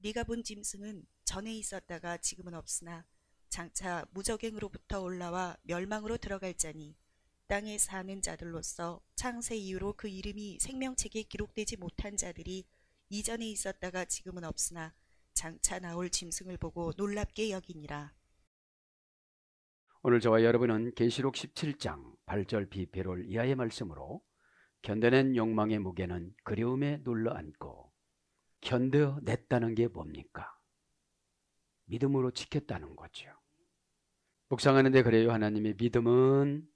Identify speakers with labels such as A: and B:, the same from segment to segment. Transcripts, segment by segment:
A: 네가 본 짐승은 전에 있었다가 지금은 없으나 장차 무적행으로부터 올라와 멸망으로 들어갈 자니 땅에 사는 자들로서 창세 이후로 그 이름이 생명책에 기록되지 못한 자들이 이전에 있었다가 지금은 없으나 장차 나올 짐승을 보고 놀랍게 여기니라. 오늘 저와 여러분은 계시록 17장 8절 비페롤 이하의 말씀으로 견뎌낸 욕망의 무게는 그리움에 눌러 앉고 견뎌냈다는 게 뭡니까? 믿음으로 지켰다는 거죠. 묵상하는데 그래요. 하나님의 믿음은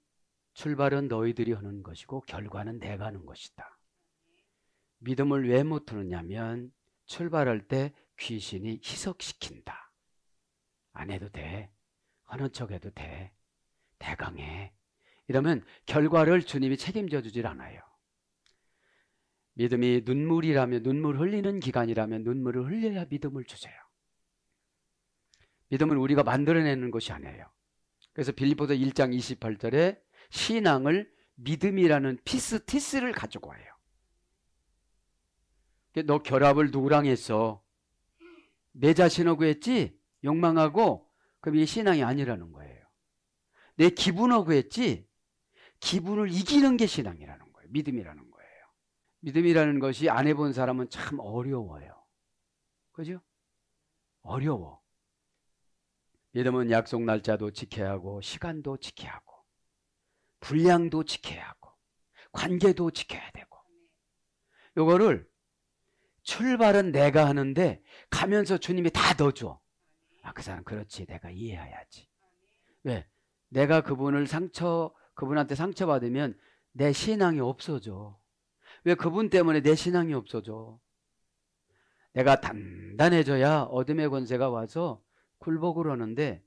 A: 출발은 너희들이 하는 것이고 결과는 내가 하는 것이다. 믿음을 왜 못하느냐면 출발할 때 귀신이 희석시킨다. 안 해도 돼. 하는 척 해도 돼. 대강해. 이러면 결과를 주님이 책임져 주질 않아요. 믿음이 눈물이라면 눈물 흘리는 기간이라면 눈물을 흘려야 믿음을 주세요. 믿음은 우리가 만들어내는 것이 아니에요. 그래서 빌리포드 1장 28절에 신앙을 믿음이라는 피스티스를 가지고 와요. 너 결합을 누구랑 했어? 내 자신하고 했지? 욕망하고? 그럼 이게 신앙이 아니라는 거예요. 내 기분하고 했지? 기분을 이기는 게 신앙이라는 거예요. 믿음이라는 거. 예요 믿음이라는 것이 안 해본 사람은 참 어려워요. 그죠? 어려워. 믿음은 약속 날짜도 지켜야 하고, 시간도 지켜야 하고, 분량도 지켜야 하고, 관계도 지켜야 되고. 요거를 출발은 내가 하는데 가면서 주님이 다 넣어줘. 아, 그 사람 그렇지. 내가 이해해야지. 왜? 내가 그분을 상처, 그분한테 상처받으면 내 신앙이 없어져. 왜 그분 때문에 내 신앙이 없어져? 내가 단단해져야 어둠의 권세가 와서 굴복을 하는데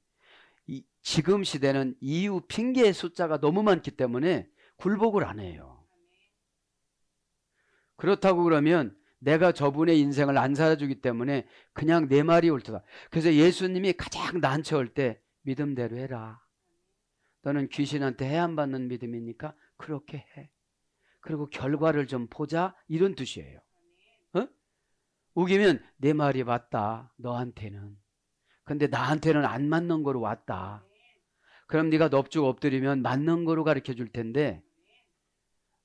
A: 이, 지금 시대는 이유 핑계의 숫자가 너무 많기 때문에 굴복을 안 해요. 그렇다고 그러면 내가 저분의 인생을 안 살아주기 때문에 그냥 내 말이 옳다. 그래서 예수님이 가장 난처할 때 믿음대로 해라. 너는 귀신한테 해안 받는 믿음이니까 그렇게 해. 그리고 결과를 좀 보자 이런 뜻이에요. 어? 우기면 내 말이 맞다 너한테는 근데 나한테는 안 맞는 거로 왔다. 그럼 네가 넙죽 엎드리면 맞는 거로 가르쳐 줄 텐데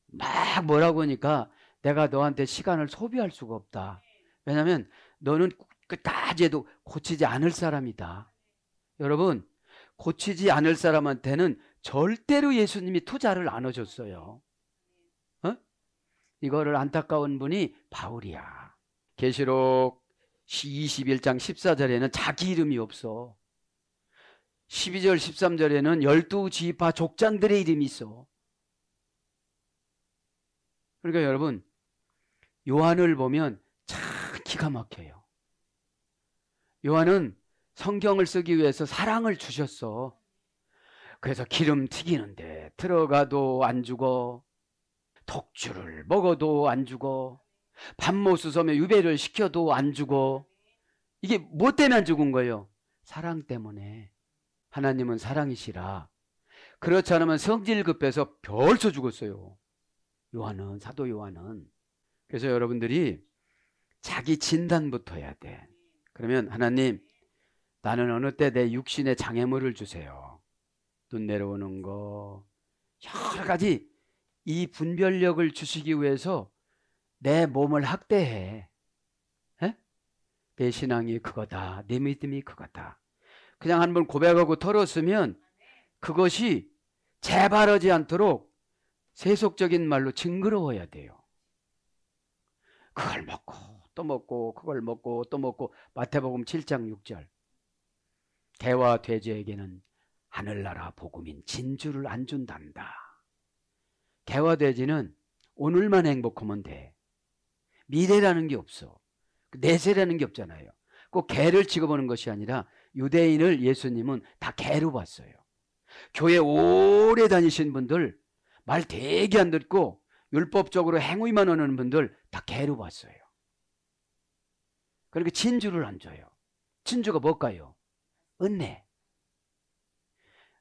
A: 막 뭐라고 하니까 내가 너한테 시간을 소비할 수가 없다. 왜냐하면 너는 끝까지 그 해도 고치지 않을 사람이다. 여러분 고치지 않을 사람한테는 절대로 예수님이 투자를 안 하셨어요. 이거를 안타까운 분이 바울이야. 계시록 21장 14절에는 자기 이름이 없어. 12절 13절에는 열두 지파 족장들의 이름이 있어. 그러니까 여러분 요한을 보면 참 기가 막혀요. 요한은 성경을 쓰기 위해서 사랑을 주셨어. 그래서 기름 튀기는데 들어가도 안 죽어 독주를 먹어도 안 죽어. 밥모수섬에 유배를 시켜도 안 죽어. 이게 뭐 때문에 안 죽은 거예요? 사랑 때문에. 하나님은 사랑이시라. 그렇지 않으면 성질 급해서 벌써 죽었어요. 요한은, 사도 요한은. 그래서 여러분들이 자기 진단부터 해야 돼. 그러면 하나님, 나는 어느 때 내 육신의 장애물을 주세요. 눈 내려오는 거, 여러 가지 이 분별력을 주시기 위해서 내 몸을 학대해. 에? 내 신앙이 그거다. 내 믿음이 그거다. 그냥 한 번 고백하고 털었으면 그것이 재발하지 않도록 세속적인 말로 징그러워야 돼요. 그걸 먹고 또 먹고 그걸 먹고 또 먹고 마태복음 7장 6절 개와 돼지에게는 하늘나라 복음인 진주를 안 준단다. 개화되지는 오늘만 행복하면 돼. 미래라는 게 없어. 그 내세라는 게 없잖아요. 꼭 개를 찍어보는 것이 아니라 유대인을 예수님은 다 개로 봤어요. 교회 오래 다니신 분들 말 되게 안 듣고 율법적으로 행위만 하는 분들 다 개로 봤어요. 그러니까 진주를 안 줘요. 진주가 뭘까요? 은혜.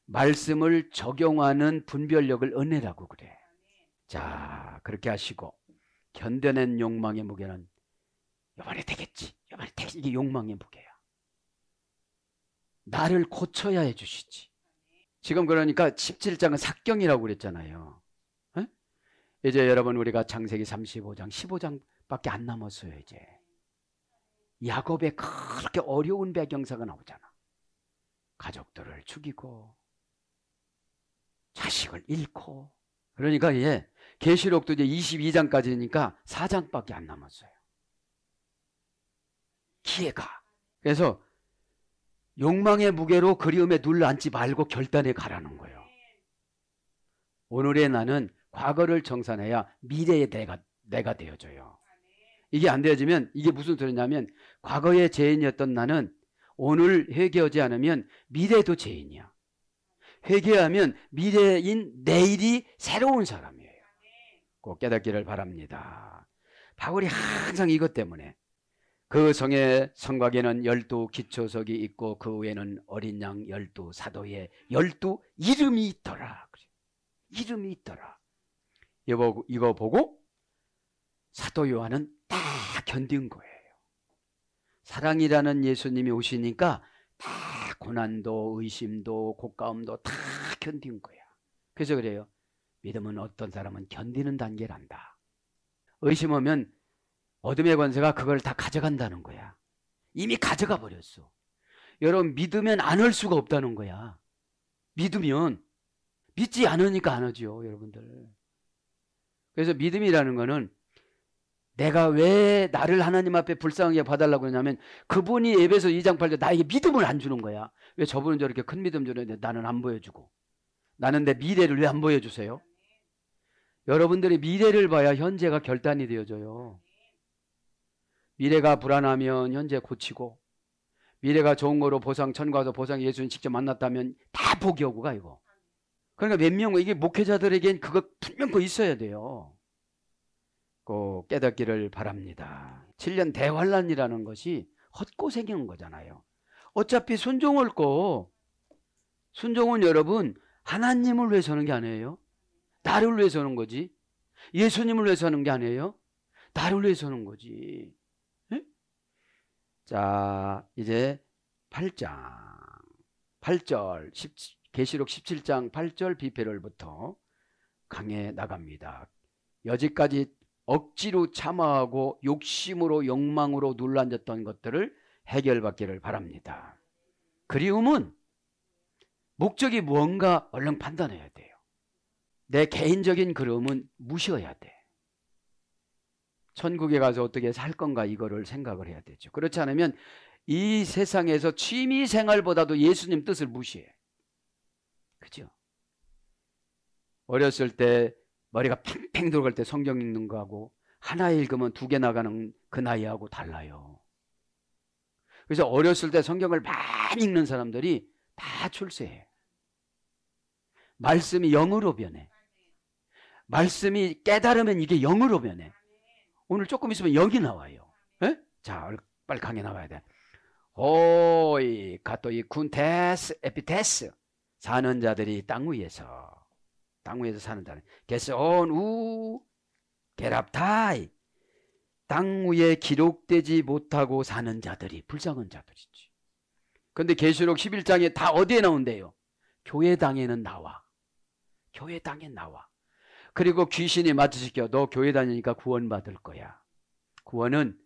A: 말씀을 적용하는 분별력을 은혜라고 그래. 자 그렇게 하시고 견뎌낸 욕망의 무게는 요번에 되겠지 요번에 되겠지 이게 욕망의 무게야 나를 고쳐야 해주시지 지금 그러니까 17장은 삭경이라고 그랬잖아요 에? 이제 여러분 우리가 장세기 35장 15장밖에 안 남았어요 이제 야곱의 그렇게 어려운 배경사가 나오잖아 가족들을 죽이고 자식을 잃고 그러니까 예, 계시록도 이제 22장까지니까 4장밖에 안 남았어요. 기회가. 그래서 욕망의 무게로 그리움에 눌러앉지 말고 결단에 가라는 거예요. 오늘의 나는 과거를 정산해야 미래의 내가 내가 되어져요. 이게 안 되어지면 이게 무슨 소리냐면 과거의 죄인이었던 나는 오늘 회개하지 않으면 미래도 죄인이야. 회개하면 미래인 내일이 새로운 사람이야. 꼭 깨닫기를 바랍니다. 바울이 항상 이것 때문에 그 성의 성곽에는 열두 기초석이 있고 그 외에는 어린 양 열두 사도의 열두 이름이 있더라. 이름이 있더라. 이거, 보고 사도 요한은 다 견딘 거예요. 사랑이라는 예수님이 오시니까 다 고난도 의심도 곶감도 다 견딘 거야. 그래서 그래요. 믿음은 어떤 사람은 견디는 단계란다. 의심하면 어둠의 권세가 그걸 다 가져간다는 거야. 이미 가져가 버렸어. 여러분 믿으면 안올 수가 없다는 거야. 믿으면 믿지 않으니까 안 오지요, 여러분들. 그래서 믿음이라는 거는 내가 왜 나를 하나님 앞에 불쌍하게 봐달라고 했냐면 그분이 에서소 2장 8절 나에게 믿음을 안 주는 거야. 왜 저분은 저렇게 큰 믿음 주는데 나는 안 보여주고 나는 내 미래를 왜 안 보여주세요? 여러분들의 미래를 봐야 현재가 결단이 되어져요. 미래가 불안하면 현재 고치고 미래가 좋은 거로 보상 천과도 보상 예수님 직접 만났다면 다 포기하고 가 이거. 그러니까 몇 명 이게 목회자들에겐 그거 분명히 있어야 돼요. 꼭 깨닫기를 바랍니다. 7년 대환란이라는 것이 헛고생인 거잖아요. 어차피 순종을 거 순종은 여러분 하나님을 위해서 는게 아니에요. 나를 위해서 하는 거지. 예수님을 위해서 하는 게 아니에요. 나를 위해서 하는 거지. 네? 자, 이제 8장. 8절. 계시록 17장 8절 비패를부터 강해 나갑니다. 여지까지 억지로 참아하고 욕심으로 욕망으로 눌러앉았던 것들을 해결받기를 바랍니다. 그리움은 목적이 무언가 얼른 판단해야 돼내 개인적인 그름은 무시해야 돼. 천국에 가서 어떻게 살 건가 이거를 생각을 해야 되죠. 그렇지 않으면 이 세상에서 취미 생활보다도 예수님 뜻을 무시해. 그죠? 어렸을 때 머리가 팽팽 돌아갈 때 성경 읽는 거하고 하나 읽으면 두 개 나가는 그 나이하고 달라요. 그래서 어렸을 때 성경을 많이 읽는 사람들이 다 출세해. 말씀이 영으로 변해. 말씀이 깨달으면 이게 영으로 변해. 오늘 조금 있으면 여기 나와요. 에? 예? 자, 빨리 강의 나와야 돼. 오이 가토이 쿤테스 에피테스 사는 자들이 땅 위에서 땅 위에서 사는 자는 게스온 우 게랍타이 땅 위에 기록되지 못하고 사는 자들이 불쌍한 자들이지. 근데 계시록 11장에 다 어디에 나온대요? 교회당에는 나와. 교회당에 나와. 그리고 귀신이 마주시켜 너 교회 다니니까 구원받을 거야. 구원은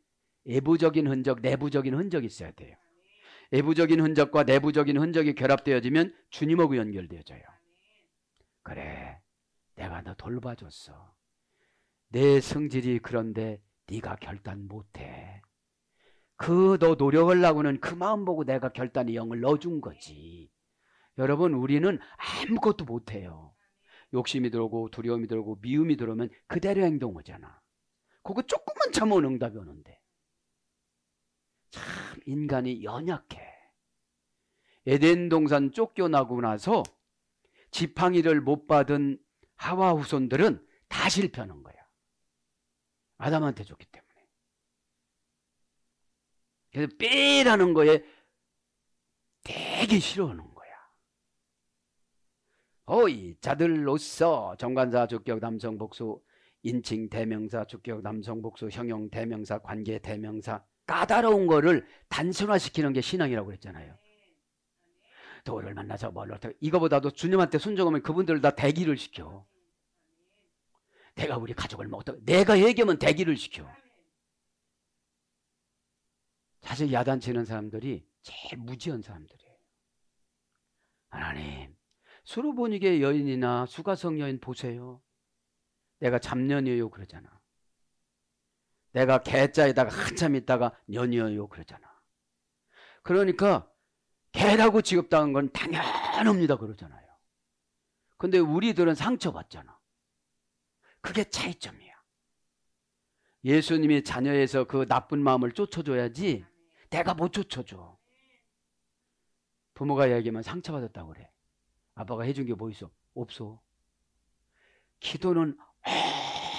A: 외부적인 흔적, 내부적인 흔적이 있어야 돼요. 외부적인 흔적과 내부적인 흔적이 결합되어지면 주님하고 연결되어져요. 그래, 내가 너 돌봐줬어. 내 성질이 그런데 네가 결단 못해. 그 너 노력하려고는 그 마음 보고 내가 결단의 영을 넣어준 거지. 여러분, 우리는 아무것도 못해요. 욕심이 들고 어오 두려움이 들고 어오 미움이 들어오면 그대로 행동 오잖아. 그거 조금만 참으면 응답이 오는데. 참 인간이 연약해. 에덴 동산 쫓겨나고 나서 지팡이를 못 받은 하와 후손들은 다 실패하는 거야. 아담한테 줬기 때문에. 그래서 빼라는 거에 되게 싫어하는 거야. 어이 자들로서 정관사 주격 남성 복수 인칭 대명사 주격 남성 복수 형용 대명사 관계 대명사 까다로운 거를 단순화시키는 게 신앙이라고 그랬잖아요. 도를 만나서 뭘 어떻게 이거보다도 주님한테 순종하면 그분들다 대기를 시켜. 내가 우리 가족을 먹었다. 뭐 내가 얘기하면 대기를 시켜. 사실 야단치는 사람들이 제일 무지한 사람들이에요. 하나님 수로보니게 여인이나 수가성 여인 보세요. 내가 잡년이에요 그러잖아. 내가 개자에다가 한참 있다가 년이에요 그러잖아. 그러니까 개라고 지급당한 건 당연합니다 그러잖아요. 근데 우리들은 상처받잖아. 그게 차이점이야. 예수님이 자녀에서 그 나쁜 마음을 쫓아줘야지 내가 못 쫓아줘. 부모가 이야기하면 상처받았다고 그래. 아빠가 해준 게 뭐 있어? 없어. 기도는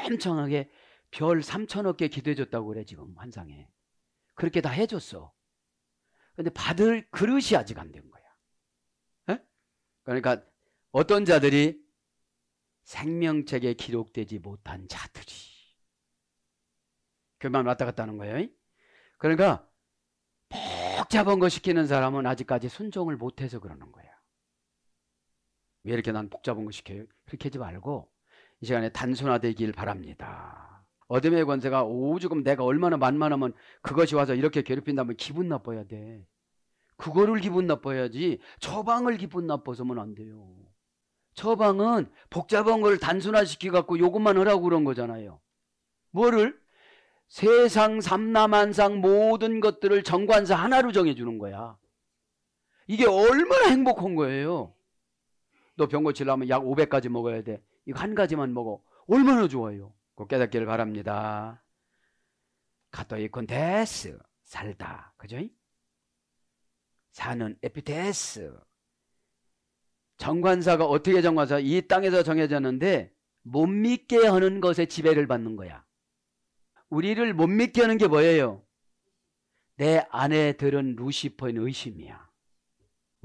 A: 엄청하게 별 3천억 개 기도해줬다고 그래, 지금 환상에. 그렇게 다 해줬어. 근데 받을 그릇이 아직 안 된 거야. 에? 그러니까 어떤 자들이 생명책에 기록되지 못한 자들이. 교만 그 왔다 갔다 하는 거예요. 그러니까 복잡한 거 시키는 사람은 아직까지 순종을 못해서 그러는 거야. 왜 이렇게 난 복잡한 거 시켜요? 그렇게 하지 말고 이 시간에 단순화되길 바랍니다. 어둠의 권세가 오직 금 내가 얼마나 만만하면 그것이 와서 이렇게 괴롭힌다면 기분 나빠야 돼. 그거를 기분 나빠야지 처방을 기분 나빠서면 안 돼요. 처방은 복잡한 걸 단순화시키 갖고 요것만 하라고 그런 거잖아요. 뭐를 세상 삼남한상 모든 것들을 정관사 하나로 정해 주는 거야. 이게 얼마나 행복한 거예요. 너병 고치려면 약 500가지 먹어야 돼. 이거 한 가지만 먹어. 얼마나 좋아요. 꼭 깨닫기를 바랍니다. 카토이콘데스 살다. 그죠? 사는 에피테스. 정관사가 어떻게 정관사? 이 땅에서 정해졌는데 못 믿게 하는 것에 지배를 받는 거야. 우리를 못 믿게 하는 게 뭐예요? 내 안에 들은 루시퍼인 의심이야.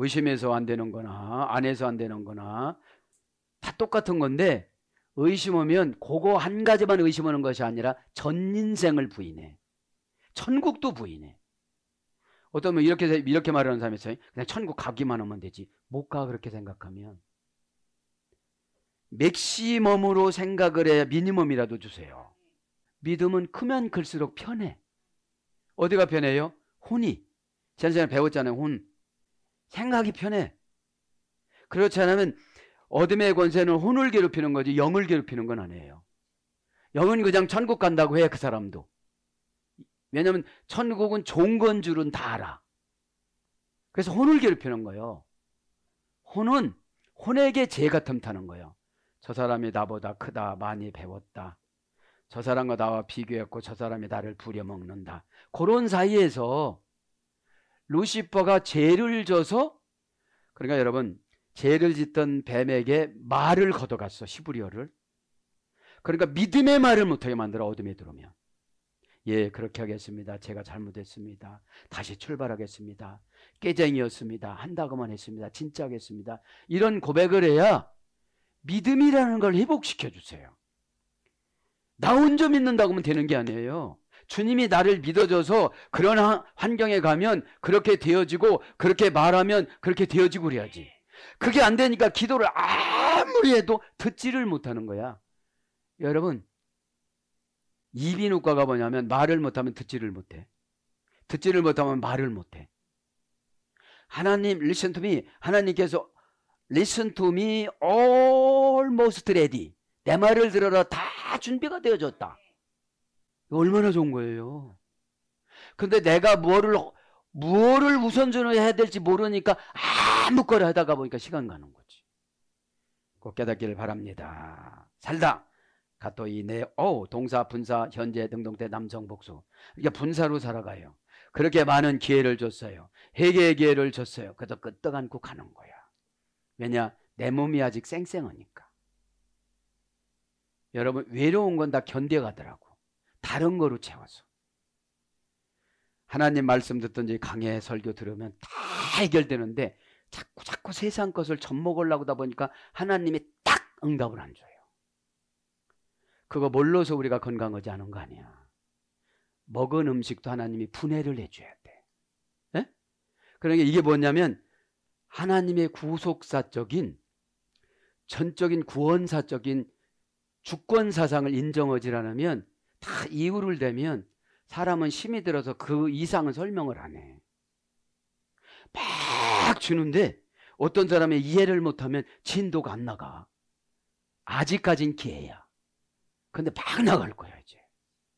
A: 의심해서 안 되는 거나 안 해서 안 되는 거나 다 똑같은 건데 의심하면 그거 한 가지만 의심하는 것이 아니라 전 인생을 부인해. 천국도 부인해. 어떤 분 이렇게 이렇게 말하는 사람이 있어요. 그냥 천국 가기만 하면 되지. 못 가 그렇게 생각하면 맥시멈으로 생각을 해야 미니멈이라도 주세요. 믿음은 크면 클수록 편해. 어디가 편해요? 혼이. 지생시에 배웠잖아요. 혼. 생각이 편해. 그렇지 않으면 어둠의 권세는 혼을 괴롭히는 거지 영을 괴롭히는 건 아니에요. 영은 그냥 천국 간다고 해, 그 사람도. 왜냐면 천국은 좋은 건 줄은 다 알아. 그래서 혼을 괴롭히는 거예요. 혼은 혼에게 죄가 틈타는 거예요. 저 사람이 나보다 크다, 많이 배웠다. 저 사람과 나와 비교했고 저 사람이 나를 부려먹는다. 그런 사이에서 루시퍼가 죄를 져서 그러니까 여러분 죄를 짓던 뱀에게 말을 걷어갔어 히브리어를 그러니까 믿음의 말을 못하게 만들어 어둠에 들어오면 예 그렇게 하겠습니다 제가 잘못했습니다 다시 출발하겠습니다 깨쟁이였습니다 한다고만 했습니다 진짜겠습니다 하 이런 고백을 해야 믿음이라는 걸 회복시켜 주세요 나 혼자 믿는다고 하면 되는 게 아니에요 주님이 나를 믿어줘서 그런 환경에 가면 그렇게 되어지고 그렇게 말하면 그렇게 되어지고 그래야지. 그게 안 되니까 기도를 아무리 해도 듣지를 못하는 거야. 여러분 이비인후과가 뭐냐면 말을 못하면 듣지를 못해. 듣지를 못하면 말을 못해. 하나님 listen to me 하나님께서 listen to me almost ready 내 말을 들어라 다 준비가 되어졌다. 얼마나 좋은 거예요. 근데 내가 뭐를 뭐를 우선순위 해야 될지 모르니까 아무거나 하다가 보니까 시간 가는 거지. 꼭 깨닫기를 바랍니다. 살다. 가토이 내, 어 동사, 분사, 현재 등동태 남성 복수. 그러니까 분사로 살아가요. 그렇게 많은 기회를 줬어요. 회개의 기회를 줬어요. 그래서 끄떡 안고 가는 거야. 왜냐? 내 몸이 아직 쌩쌩하니까. 여러분, 외로운 건 다 견뎌가더라고. 다른 거로 채워서 하나님 말씀 듣던지강의 설교 들으면 다 해결되는데 자꾸 자꾸 세상 것을 젖먹으려고 하다 보니까 하나님이 딱 응답을 안 줘요. 그거 뭘로서 우리가 건강하지 않은 거 아니야. 먹은 음식도 하나님이 분해를 해줘야 돼. 에? 예? 그러니까 이게 뭐냐면 하나님의 구속사적인 전적인 구원사적인 주권 사상을 인정하지 않으면 다 이유를 대면 사람은 힘이 들어서 그 이상은 설명을 안 해. 막 주는데 어떤 사람의 이해를 못하면 진도가 안 나가. 아직까진 기회야. 근데 막 나갈 거야, 이제.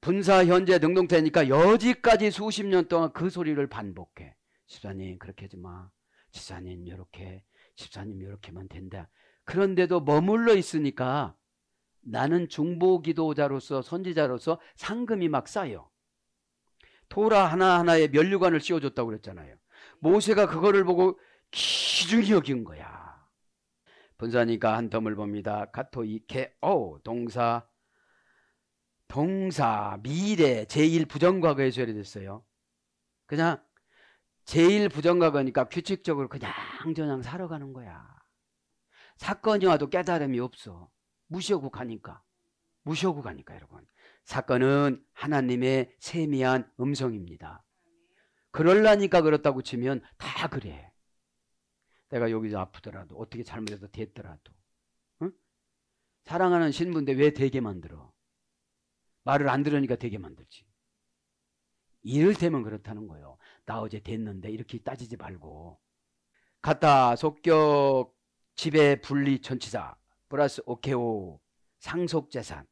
A: 분사 현재 능동태니까 여지까지 수십 년 동안 그 소리를 반복해. 집사님, 그렇게 하지 마. 집사님, 요렇게. 집사님, 요렇게만 된다. 그런데도 머물러 있으니까 나는 중보 기도자로서 선지자로서 상금이 막 쌓여. 토라 하나하나에 면류관을 씌워줬다고 그랬잖아요. 모세가 그거를 보고 기중이 여긴 거야. 본사니까 한 덤을 봅니다. 카토이 케어 동사 동사 미래 제일 부정과거에 처리됐어요. 그냥 제일 부정과거니까 규칙적으로 그냥 저냥 살아가는 거야. 사건이 와도 깨달음이 없어. 무시하고 가니까. 무시하고 가니까 여러분. 사건은 하나님의 세미한 음성입니다. 그럴라니까 그렇다고 치면 다 그래. 내가 여기서 아프더라도 어떻게 잘못해서 됐더라도 응? 사랑하는 신부인데 왜 되게 만들어? 말을 안 들으니까 되게 만들지. 이를테면 그렇다는 거예요. 나 어제 됐는데 이렇게 따지지 말고. 가타 속격 지배 분리 전치사 플러스 오케오 상속재산.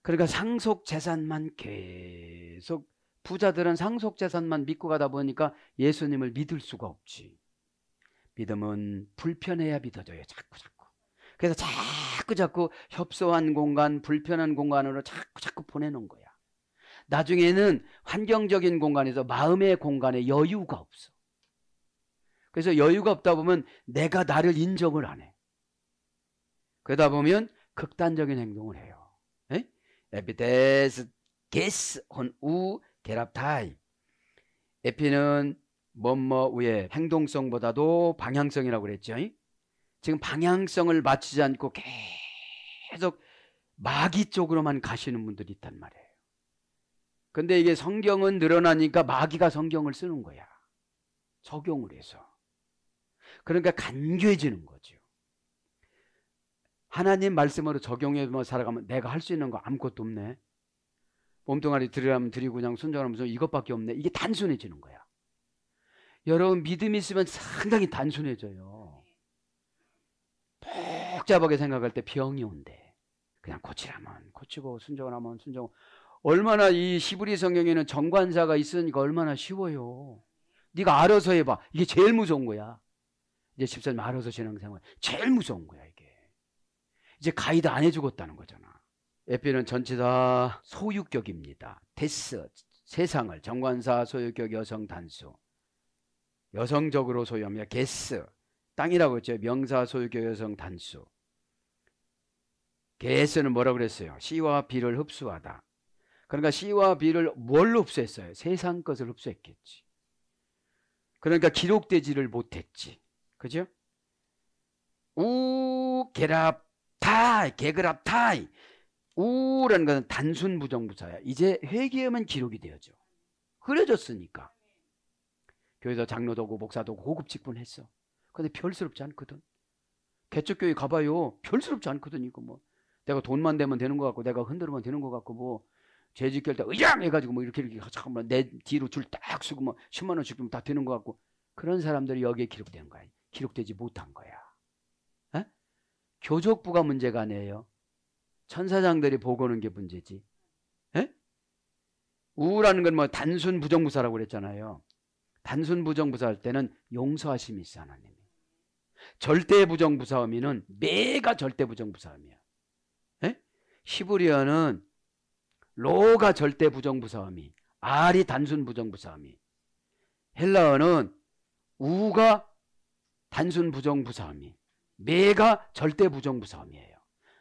A: 그러니까 상속재산만 계속 부자들은 상속재산만 믿고 가다 보니까 예수님을 믿을 수가 없지. 믿음은 불편해야 믿어져요. 자꾸 자꾸. 그래서 자꾸 자꾸 협소한 공간, 불편한 공간으로 자꾸 자꾸 보내는 거야. 나중에는 환경적인 공간에서 마음의 공간에 여유가 없어. 그래서 여유가 없다 보면 내가 나를 인정을 안 해. 그러다 보면 극단적인 행동을 해요. 에피테스 게스 혼우 게랍타이. 에피는 뭐뭐 우의 행동성보다도 방향성이라고 그랬죠. 지금 방향성을 맞추지 않고 계속 마귀 쪽으로만 가시는 분들이 있단 말이에요. 근데 이게 성경은 늘어나니까 마귀가 성경을 쓰는 거야. 적용을 해서. 그러니까 간교해지는 거죠. 하나님 말씀으로 적용해 살아가면 내가 할 수 있는 거 아무것도 없네. 몸뚱아리 들으라면 드리고 그냥 순종하면 이것밖에 없네. 이게 단순해지는 거야. 여러분 믿음이 있으면 상당히 단순해져요. 복잡하게 생각할 때 병이 온대. 그냥 고치라면 고치고 순종 하면 순종. 얼마나 이 시브리 성경에는 정관사가 있으니까 얼마나 쉬워요. 네가 알아서 해봐. 이게 제일 무서운 거야. 이제 집사님 알아서 신앙생활. 제일 무서운 거야. 이제 가이드 안 해주겠다는 거잖아. 에피는 전체 다 소유격입니다. 데스, 세상을, 정관사, 소유격, 여성, 단수. 여성적으로 소유합니다. 게스, 땅이라고 했죠. 명사, 소유격, 여성, 단수. 게스는 뭐라고 그랬어요? C와 B를 흡수하다. 그러니까 C와 B를 뭘 흡수했어요? 세상 것을 흡수했겠지. 그러니까 기록되지를 못했지. 그죠? 우, 게랍, 타이 개그랍 타이 우라는 것은 단순 부정부사야. 이제 회개하면 기록이 되어져. 흐려졌으니까. 교회에서 장로도 고 목사도 고 고급 직분 했어. 근데 별스럽지 않거든. 개척교회 가봐요. 별스럽지 않거든, 이거 뭐. 내가 돈만 되면 되는 것 같고, 내가 흔들면 되는 것 같고, 뭐, 재직결 때 의장! 해가지고 뭐 이렇게 이렇게 잠깐만 내 뒤로 줄딱 쓰고 뭐 10만원씩 주면 다 되는 것 같고. 그런 사람들이 여기에 기록된 거야. 기록되지 못한 거야. 교족부가 문제가 아니에요. 천사장들이 보고는 게 문제지. 에? 예? 우라는 건 뭐 단순 부정부사라고 그랬잖아요. 단순 부정부사 할 때는 용서하심이 있어 하나님 절대 부정부사 의미는 매가 절대 부정부사 의미야. 에? 예? 히브리어는 로가 절대 부정부사 의미, 알이 단순 부정부사 의미. 헬라어는 우가 단순 부정부사 의미. 매가 절대 부정부사함이에요.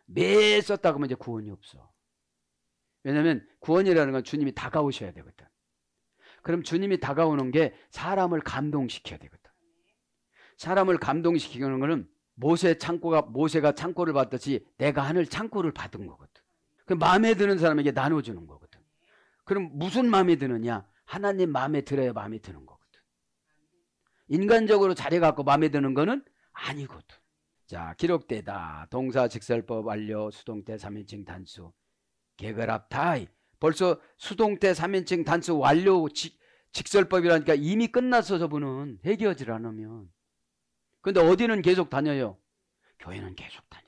A: 매에 썼다 그러면 이제 구원이 없어. 왜냐하면 구원이라는 건 주님이 다가오셔야 되거든. 그럼 주님이 다가오는 게 사람을 감동시켜야 되거든. 사람을 감동시키는 거는 모세 창고가 모세가 창고를 받듯이 내가 하늘 창고를 받은 거거든. 그 마음에 드는 사람에게 나눠주는 거거든. 그럼 무슨 마음에 드느냐? 하나님 마음에 들어야 마음에 드는 거거든. 인간적으로 자리 갖고 마음에 드는 거는 아니거든. 자 기록되다 동사 직설법 완료 수동태 3인칭 단수 개그랍 타이 벌써 수동태 3인칭 단수 완료 직, 직설법이라니까 이미 끝났어 저분은 해결질 안 하면 근데 어디는 계속 다녀요 교회는 계속 다녀요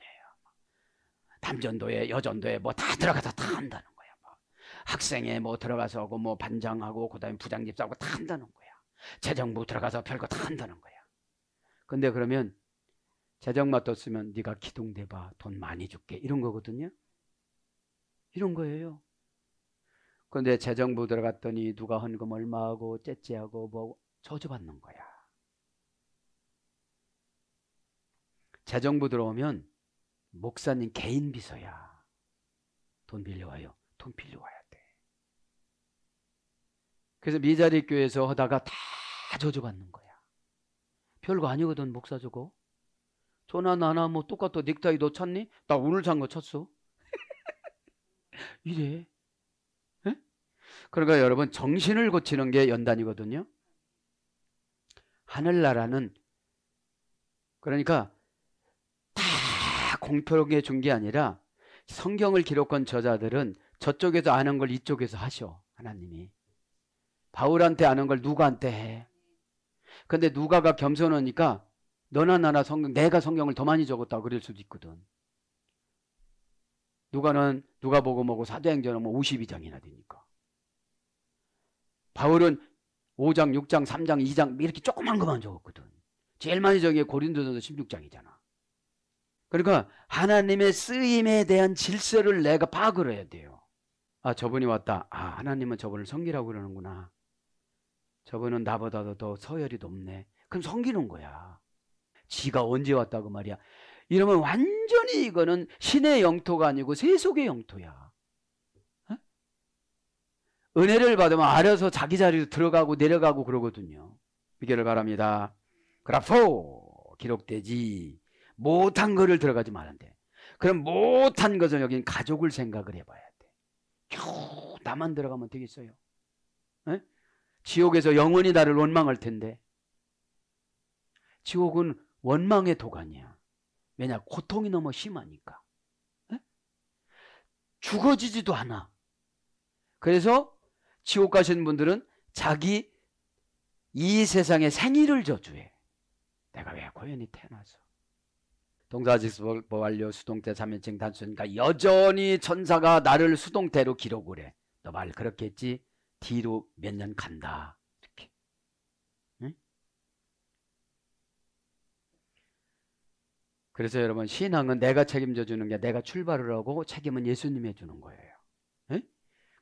A: 담전도에 여전도에 뭐 다 들어가서 다 한다는 거야 뭐. 학생에 뭐 들어가서 하고 뭐 반장하고 그다음에 부장집사하고 다 한다는 거야 재정부 들어가서 별거 다 한다는 거야 근데 그러면 재정 맡았으면 네가 기둥대봐 돈 많이 줄게 이런 거거든요. 이런 거예요. 그런데 재정부 들어갔더니 누가 헌금 얼마하고 째째하고 뭐 저주받는 거야. 재정부 들어오면 목사님 개인 비서야. 돈 빌려와요. 돈 빌려와야 돼. 그래서 미자리 교회에서 하다가 다 저주받는 거야. 별거 아니거든 목사 주고. 너나 나나 뭐 똑같아. 넥타이 너찾니나 오늘 잔 거 찾소 이래. 에? 예? 그러니까 여러분 정신을 고치는 게 연단이거든요. 하늘나라는 그러니까 다공표하게준게 아니라 성경을 기록한 저자들은 저쪽에서 아는 걸 이쪽에서 하셔. 하나님이. 바울한테 아는 걸 누구한테 해. 근데 누가가 겸손하니까 너나 나나 성경, 내가 성경을 더 많이 적었다 고 그럴 수도 있거든. 누가는 누가 보고 뭐고 사도행전은 뭐 52장이나 되니까. 바울은 5장, 6장, 3장, 2장 이렇게 조그만 것만 적었거든. 제일 많이 적은 게 고린도전서 16장이잖아. 그러니까 하나님의 쓰임에 대한 질서를 내가 파악을 해야 돼요. 아, 저분이 왔다. 아, 하나님은 저분을 성기라고 그러는구나. 저분은 나보다도 더 서열이 높네. 그럼 성기는 거야. 지가 언제 왔다고 말이야. 이러면 완전히 이거는 신의 영토가 아니고 세속의 영토야. 어? 은혜를 받으면 알아서 자기 자리로 들어가고 내려가고 그러거든요. 비결을 바랍니다. 그라포 기록되지 못한 거를 들어가지 말한대. 그럼 못한 것은 여긴 가족을 생각을 해봐야 돼. 겨우 나만 들어가면 되겠어요. 에? 어? 지옥에서 영원히 나를 원망할 텐데. 지옥은 원망의 도가니야. 왜냐? 고통이 너무 심하니까. 에? 죽어지지도 않아. 그래서 지옥 가신 분들은 자기 이 세상의 생일을 저주해. 내가 왜 고연히 태어나서. 동사직습 뭐 완료 수동태 3인칭 단순이니까 여전히 천사가 나를 수동태로 기록을 해. 너 말 그렇겠지? 뒤로 몇 년 간다. 그래서 여러분 신앙은 내가 책임져 주는 게 내가 출발을 하고 책임은 예수님이 해주는 거예요. 에?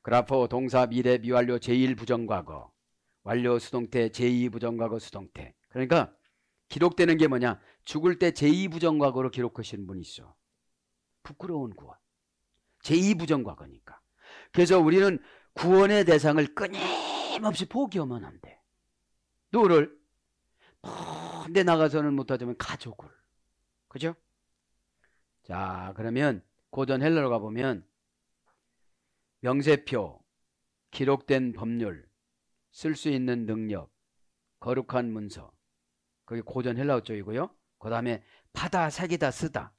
A: 그래프 동사 미래 미완료 제1 부정과거 완료 수동태 제2 부정과거 수동태 그러니까 기록되는 게 뭐냐 죽을 때 제2 부정과거로 기록하시는 분이 있어 부끄러운 구원 제2 부정과거니까 그래서 우리는 구원의 대상을 끊임없이 포기하면 안 돼. 누를 먼데 나가서는 못하지만 가족을 그죠? 자, 그러면 고전 헬러로 가보면 명세표, 기록된 법률, 쓸 수 있는 능력, 거룩한 문서. 그게 고전 헬라어 쪽이고요. 그 다음에 파다, 새기다, 쓰다.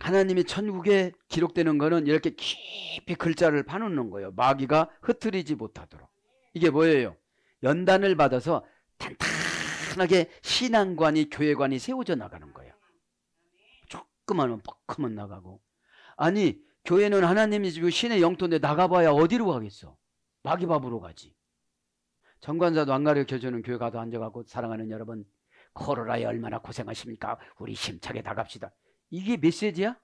A: 하나님이 천국에 기록되는 거는 이렇게 깊이 글자를 파놓는 거예요. 마귀가 흐트리지 못하도록. 이게 뭐예요? 연단을 받아서 탄탄 탄탄하게 신앙관이 교회관이 세워져 나가는 거야. 조그마한 뻑커만 나가고 아니 교회는 하나님이 지 신의 영토인데 나가봐야 어디로 가겠어? 마귀밥으로 가지. 정관사도 안 가르쳐주는 교회 가도 앉아가고 사랑하는 여러분 코로나에 얼마나 고생하십니까? 우리 힘차게 나갑시다. 이게 메시지야?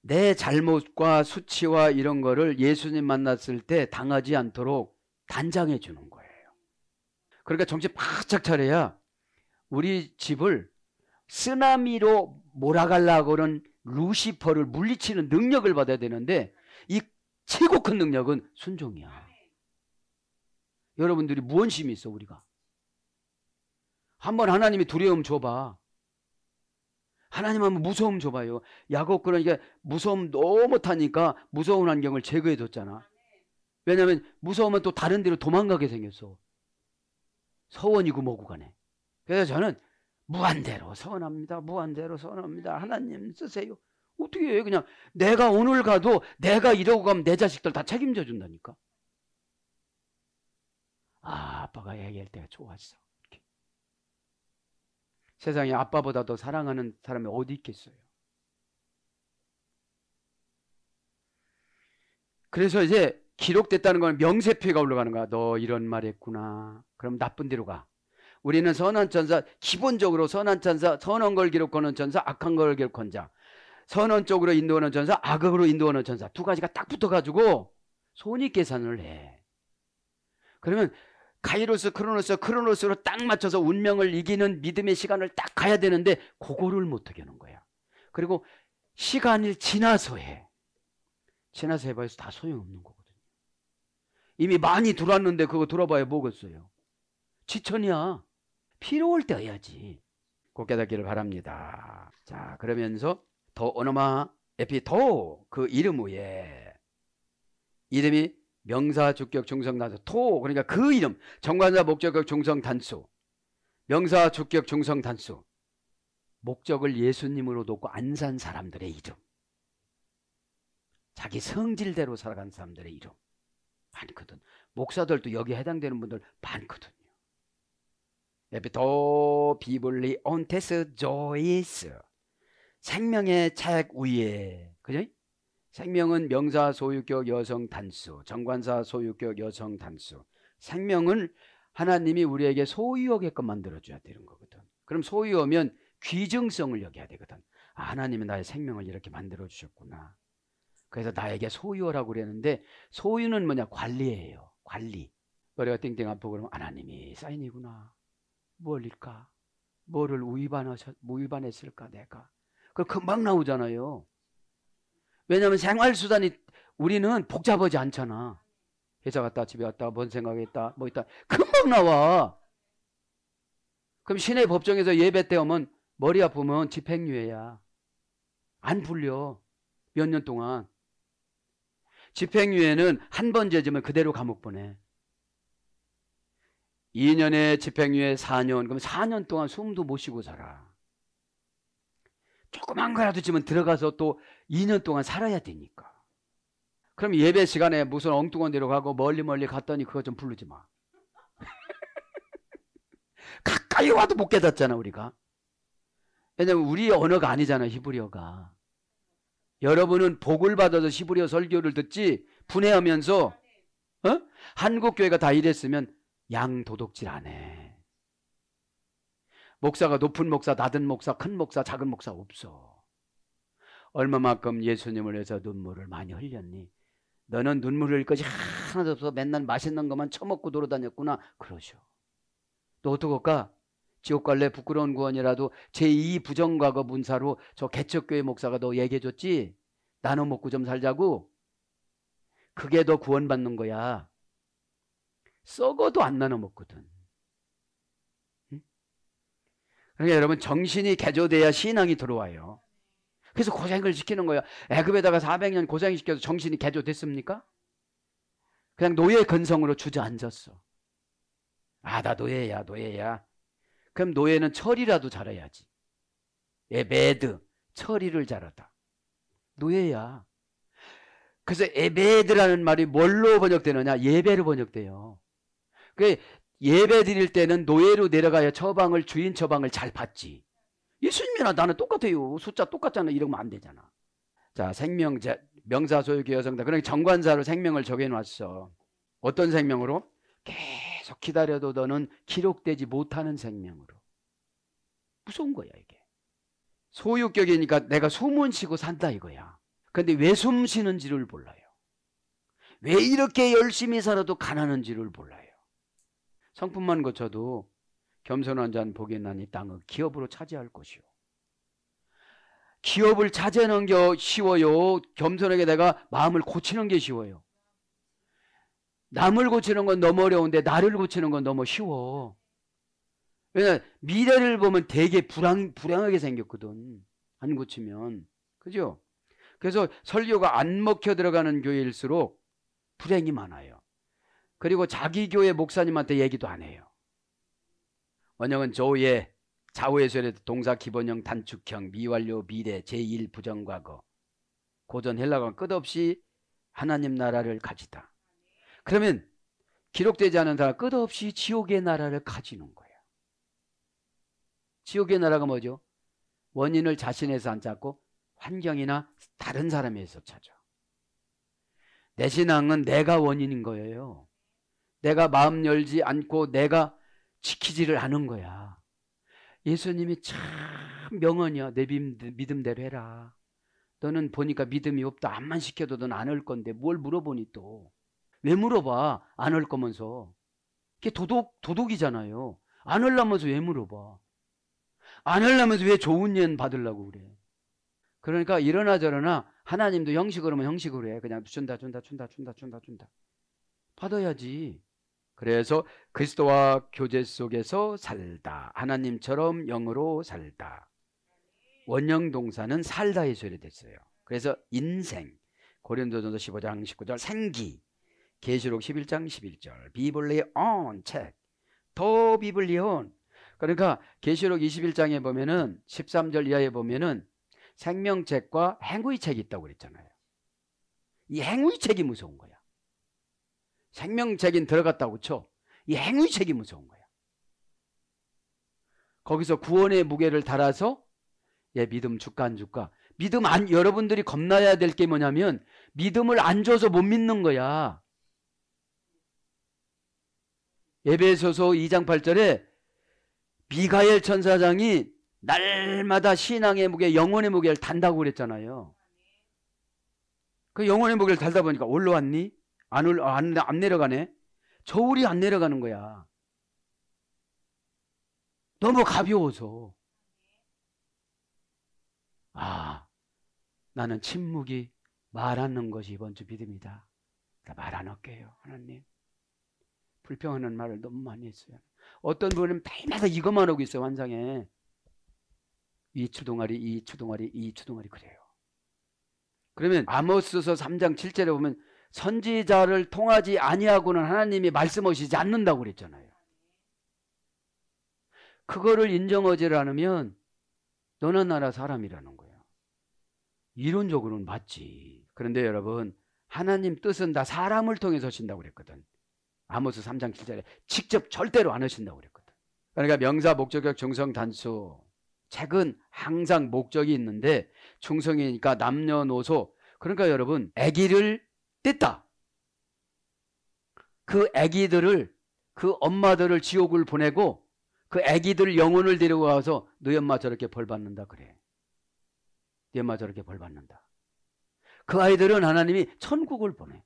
A: 내 잘못과 수치와 이런 거를 예수님 만났을 때 당하지 않도록 단장해 주는 거야. 그러니까 정신 바짝 차려야 우리 집을 쓰나미로 몰아가려고는 하 루시퍼를 물리치는 능력을 받아야 되는데 이 최고 큰 능력은 순종이야. 여러분들이 무언심이 있어 우리가. 한번 하나님이 두려움 줘봐. 하나님 한번 무서움 줘봐요. 야곱 그러니까 무서움 너무 타니까 무서운 환경을 제거해줬잖아. 왜냐하면 무서우면 또 다른 데로 도망가게 생겼어. 서원이고 뭐고 간에. 그래서 저는 무한대로 서원합니다. 무한대로 서원합니다. 하나님 쓰세요. 어떻게 해요? 그냥 내가 오늘 가도 내가 이러고 가면 내 자식들 다 책임져 준다니까. 아, 아빠가 얘기할 때가 좋았어. 이렇게. 세상에 아빠보다 더 사랑하는 사람이 어디 있겠어요? 그래서 이제 기록됐다는 건 명세표가 올라가는 거야. 너 이런 말 했구나. 그럼 나쁜 데로 가. 우리는 선한 천사, 기본적으로 선한 천사, 선한 걸 기록하는 천사, 악한 걸 기록한 자. 선언 쪽으로 인도하는 전사, 악으로 인도하는 전사. 두 가지가 딱 붙어가지고 손익 계산을 해. 그러면 카이로스, 크로노스, 크로노스로 딱 맞춰서 운명을 이기는 믿음의 시간을 딱 가야 되는데 그거를 못하게 하는 거야. 그리고 시간이 지나서 해. 지나서 해봐서 다 소용없는 거고. 이미 많이 들어왔는데 그거 들어봐야 뭐겠어요. 지천이야. 필요할 때 해야지. 꼭 깨닫기를 바랍니다. 자, 그러면서 더 오너마 에피토 그 이름 후에 이름이 명사 주격 중성 단수 토 그러니까 그 이름 정관사 목적격 중성 단수 명사 주격 중성 단수 목적을 예수님으로 놓고 안 산 사람들의 이름 자기 성질대로 살아간 사람들의 이름 많거든. 목사들도 여기 해당되는 분들 많거든요. 옆에 더 비블리 온테스 조이스 생명의 책 위에 그죠? 생명은 명사 소유격 여성 단수, 정관사 소유격 여성 단수. 생명을 하나님이 우리에게 소유하게끔 만들어줘야 되는 거거든. 그럼 소유하면 귀증성을 여겨야 되거든. 아, 하나님이 나의 생명을 이렇게 만들어주셨구나. 그래서 나에게 소유라고 그랬는데 소유는 뭐냐 관리예요. 관리. 머리가 띵띵 아프고 그러면 하나님이 사인이구나. 뭘일까? 뭐를 위반하셨, 위반했을까 내가? 그 금방 나오잖아요. 왜냐하면 생활수단이 우리는 복잡하지 않잖아. 회사 갔다 집에 왔다 뭔 생각했다 뭐 있다 금방 나와. 그럼 신의 법정에서 예배 때 오면 머리 아프면 집행유예야. 안 풀려. 몇 년 동안. 집행유예는 한번 죄지면 그대로 감옥 보내. 2년에 집행유예 4년, 그럼 4년 동안 숨도 못 쉬고 살아. 조그만 거라도 지면 들어가서 또 2년 동안 살아야 되니까. 그럼 예배 시간에 무슨 엉뚱한 데로 가고 멀리 멀리 갔더니 그거 좀 부르지 마. 가까이 와도 못 깨닫잖아, 우리가. 왜냐면 우리 언어가 아니잖아, 히브리어가. 여러분은 복을 받아서 시브리어 설교를 듣지 분해하면서 어? 한국 교회가 다 이랬으면 양 도둑질 안 해. 목사가 높은 목사, 낮은 목사, 큰 목사, 작은 목사 없어. 얼마만큼 예수님을 위해서 눈물을 많이 흘렸니? 너는 눈물 흘릴 것이 하나도 없어. 맨날 맛있는 것만 처먹고 돌아다녔구나. 그러셔. 너 어떡할까? 지옥 갈래 부끄러운 구원이라도 제2 부정과거 문사로 저 개척교회 목사가 너 얘기해줬지? 나눠 먹고 좀 살자고? 그게 더 구원받는 거야. 썩어도 안 나눠 먹거든. 응? 그러니까 여러분 정신이 개조돼야 신앙이 들어와요. 그래서 고생을 시키는 거야 애급에다가 400년 고생시켜서 정신이 개조됐습니까? 그냥 노예 근성으로 주저앉았어. 아, 나 노예야, 노예야. 그럼 노예는 처리라도 잘해야지. 에베드, 예, 처리를 잘하다. 노예야. 그래서 에베드라는 말이 뭘로 번역되느냐? 예배로 번역돼요. 그 예배 드릴 때는 노예로 내려가야 처방을, 주인 처방을 잘 받지. 예수님이나 나는 똑같아요. 숫자 똑같잖아. 이러면 안 되잖아. 자, 생명자, 명사소유기 여성다. 그러니까 정관사로 생명을 적해놨어. 어떤 생명으로? 계속 계속 기다려도 너는 기록되지 못하는 생명으로. 무서운 거야, 이게. 소유격이니까 내가 숨은 쉬고 산다 이거야. 근데 왜 숨쉬는지를 몰라요. 왜 이렇게 열심히 살아도 가난한지를 몰라요. 성품만 거쳐도 겸손한 잔는 복이 나니 땅을 기업으로 차지할 것이요. 기업을 차지하는 게 쉬워요. 겸손하게 내가 마음을 고치는 게 쉬워요. 남을 고치는 건 너무 어려운데 나를 고치는 건 너무 쉬워. 왜냐 미래를 보면 되게 불안 불안하게 생겼거든. 안 고치면 그죠? 그래서 설교가 안 먹혀 들어가는 교회일수록 불행이 많아요. 그리고 자기 교회 목사님한테 얘기도 안 해요. 원형은 조의 좌우의설에 동사 기본형 단축형 미완료 미래 제1 부정과거 고전 헬라가 끝없이 하나님 나라를 가지다. 그러면 기록되지 않은 사람 끝없이 지옥의 나라를 가지는 거예요. 지옥의 나라가 뭐죠? 원인을 자신에서 안 찾고 환경이나 다른 사람에서 찾아. 내 신앙은 내가 원인인 거예요. 내가 마음 열지 않고 내가 지키지를 않은 거야. 예수님이 참 명언이야. 내 믿음대로 해라. 너는 보니까 믿음이 없다. 암만 시켜도 넌안올 건데 뭘 물어보니 또. 왜 물어봐? 안올 거면서. 그게 도둑, 도둑이잖아요. 안 올라면서 왜 물어봐? 안 올라면서 왜 좋은 년 받으려고 그래? 그러니까 이러나 저러나 하나님도 형식으로 면 형식으로 해. 그냥 준다, 준다, 준다, 준다, 준다, 준다. 받아야지. 그래서 그리스도와 교제 속에서 살다. 하나님처럼 영으로 살다. 원형 동사는 살다의 소리 됐어요. 그래서 인생. 고린도전서 15장 19절 생기. 계시록 11장 11절 비블리온 책 더 비블리온 그러니까 계시록 21장에 보면은 13절 이하에 보면은 생명책과 행위 책이 있다고 그랬잖아요. 이 행위 책이 무서운 거야. 생명책인 들어갔다고 쳐. 이 행위 책이 무서운 거야. 거기서 구원의 무게를 달아서 예, 믿음 주가 안 줄까? 믿음 안 여러분들이 겁나야 될 게 뭐냐면 믿음을 안 줘서 못 믿는 거야. 에베소서 2장 8절에 미가엘 천사장이 날마다 신앙의 무게, 영혼의 무게를 단다고 그랬잖아요. 그 영혼의 무게를 달다 보니까 올라왔니? 안, 올, 안, 안 내려가네? 저울이 안 내려가는 거야. 너무 가벼워서. 아, 나는 침묵이 말하는 것이 이번 주 믿음이다. 말 안 할게요, 하나님. 불평하는 말을 너무 많이 했어요. 어떤 분은 매마다 이것만 하고 있어요. 환상에. 이추 동아리, 이추 동아리, 이추 동아리 그래요. 그러면 아모스서 3장 7절에 보면 선지자를 통하지 아니하고는 하나님이 말씀하시지 않는다고 그랬잖아요. 그거를 인정하지 않으면 너나 나라 사람이라는 거예요. 이론적으로는 맞지. 그런데 여러분 하나님 뜻은 다 사람을 통해서 하신다고 그랬거든. 아모스 3장 7절에 직접 절대로 안 하신다고 그랬거든. 그러니까 명사 목적격 중성 단수 책은 항상 목적이 있는데 중성이니까 남녀노소 그러니까 여러분 아기를 뗐다. 그 아기들을 그 엄마들을 지옥을 보내고 그 아기들 영혼을 데리고 가서 너희 엄마 저렇게 벌 받는다 그래. 너희 네 엄마 저렇게 벌 받는다. 그 아이들은 하나님이 천국을 보내.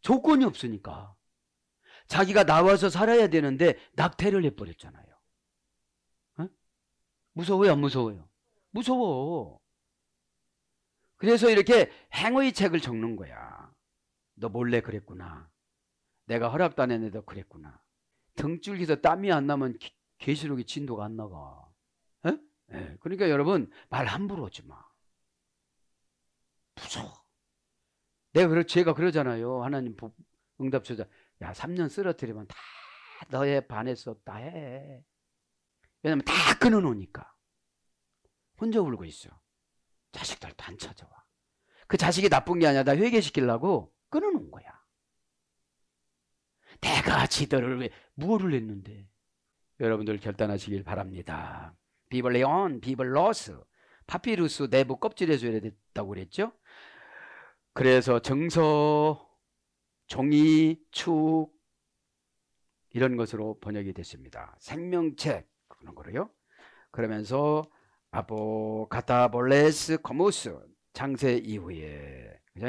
A: 조건이 없으니까. 자기가 나와서 살아야 되는데 낙태를 해버렸잖아요. 어? 무서워요, 안 무서워요? 무서워. 그래서 이렇게 행의 책을 적는 거야. 너 몰래 그랬구나. 내가 허락도 안 했는데도 그랬구나. 등줄기에서 땀이 안 나면 계시록이 진도가 안 나가. 에? 에. 예, 그러니까 여러분 말 함부로 하지 마. 무서워. 내가 그러, 제가 그러잖아요. 하나님 응답처자. 야, 3년 쓰러뜨리면 다 너의 반에서 다 해. 왜냐면 다 끊어놓으니까. 혼자 울고 있어. 자식들도 안 찾아와. 그 자식이 나쁜 게 아니야. 나 회개시키려고 끊어놓은 거야. 내가 지들을 왜, 무엇을 했는데? 여러분들 결단하시길 바랍니다. 비블레온, 비블로스, 파피루스 내부 껍질에서 이랬다고 그랬죠? 그래서 정서 종이, 축 이런 것으로 번역이 됐습니다. 생명책 그런 거로요. 그러면서 아보가타볼레스 코무스 창세 이후에 그죠?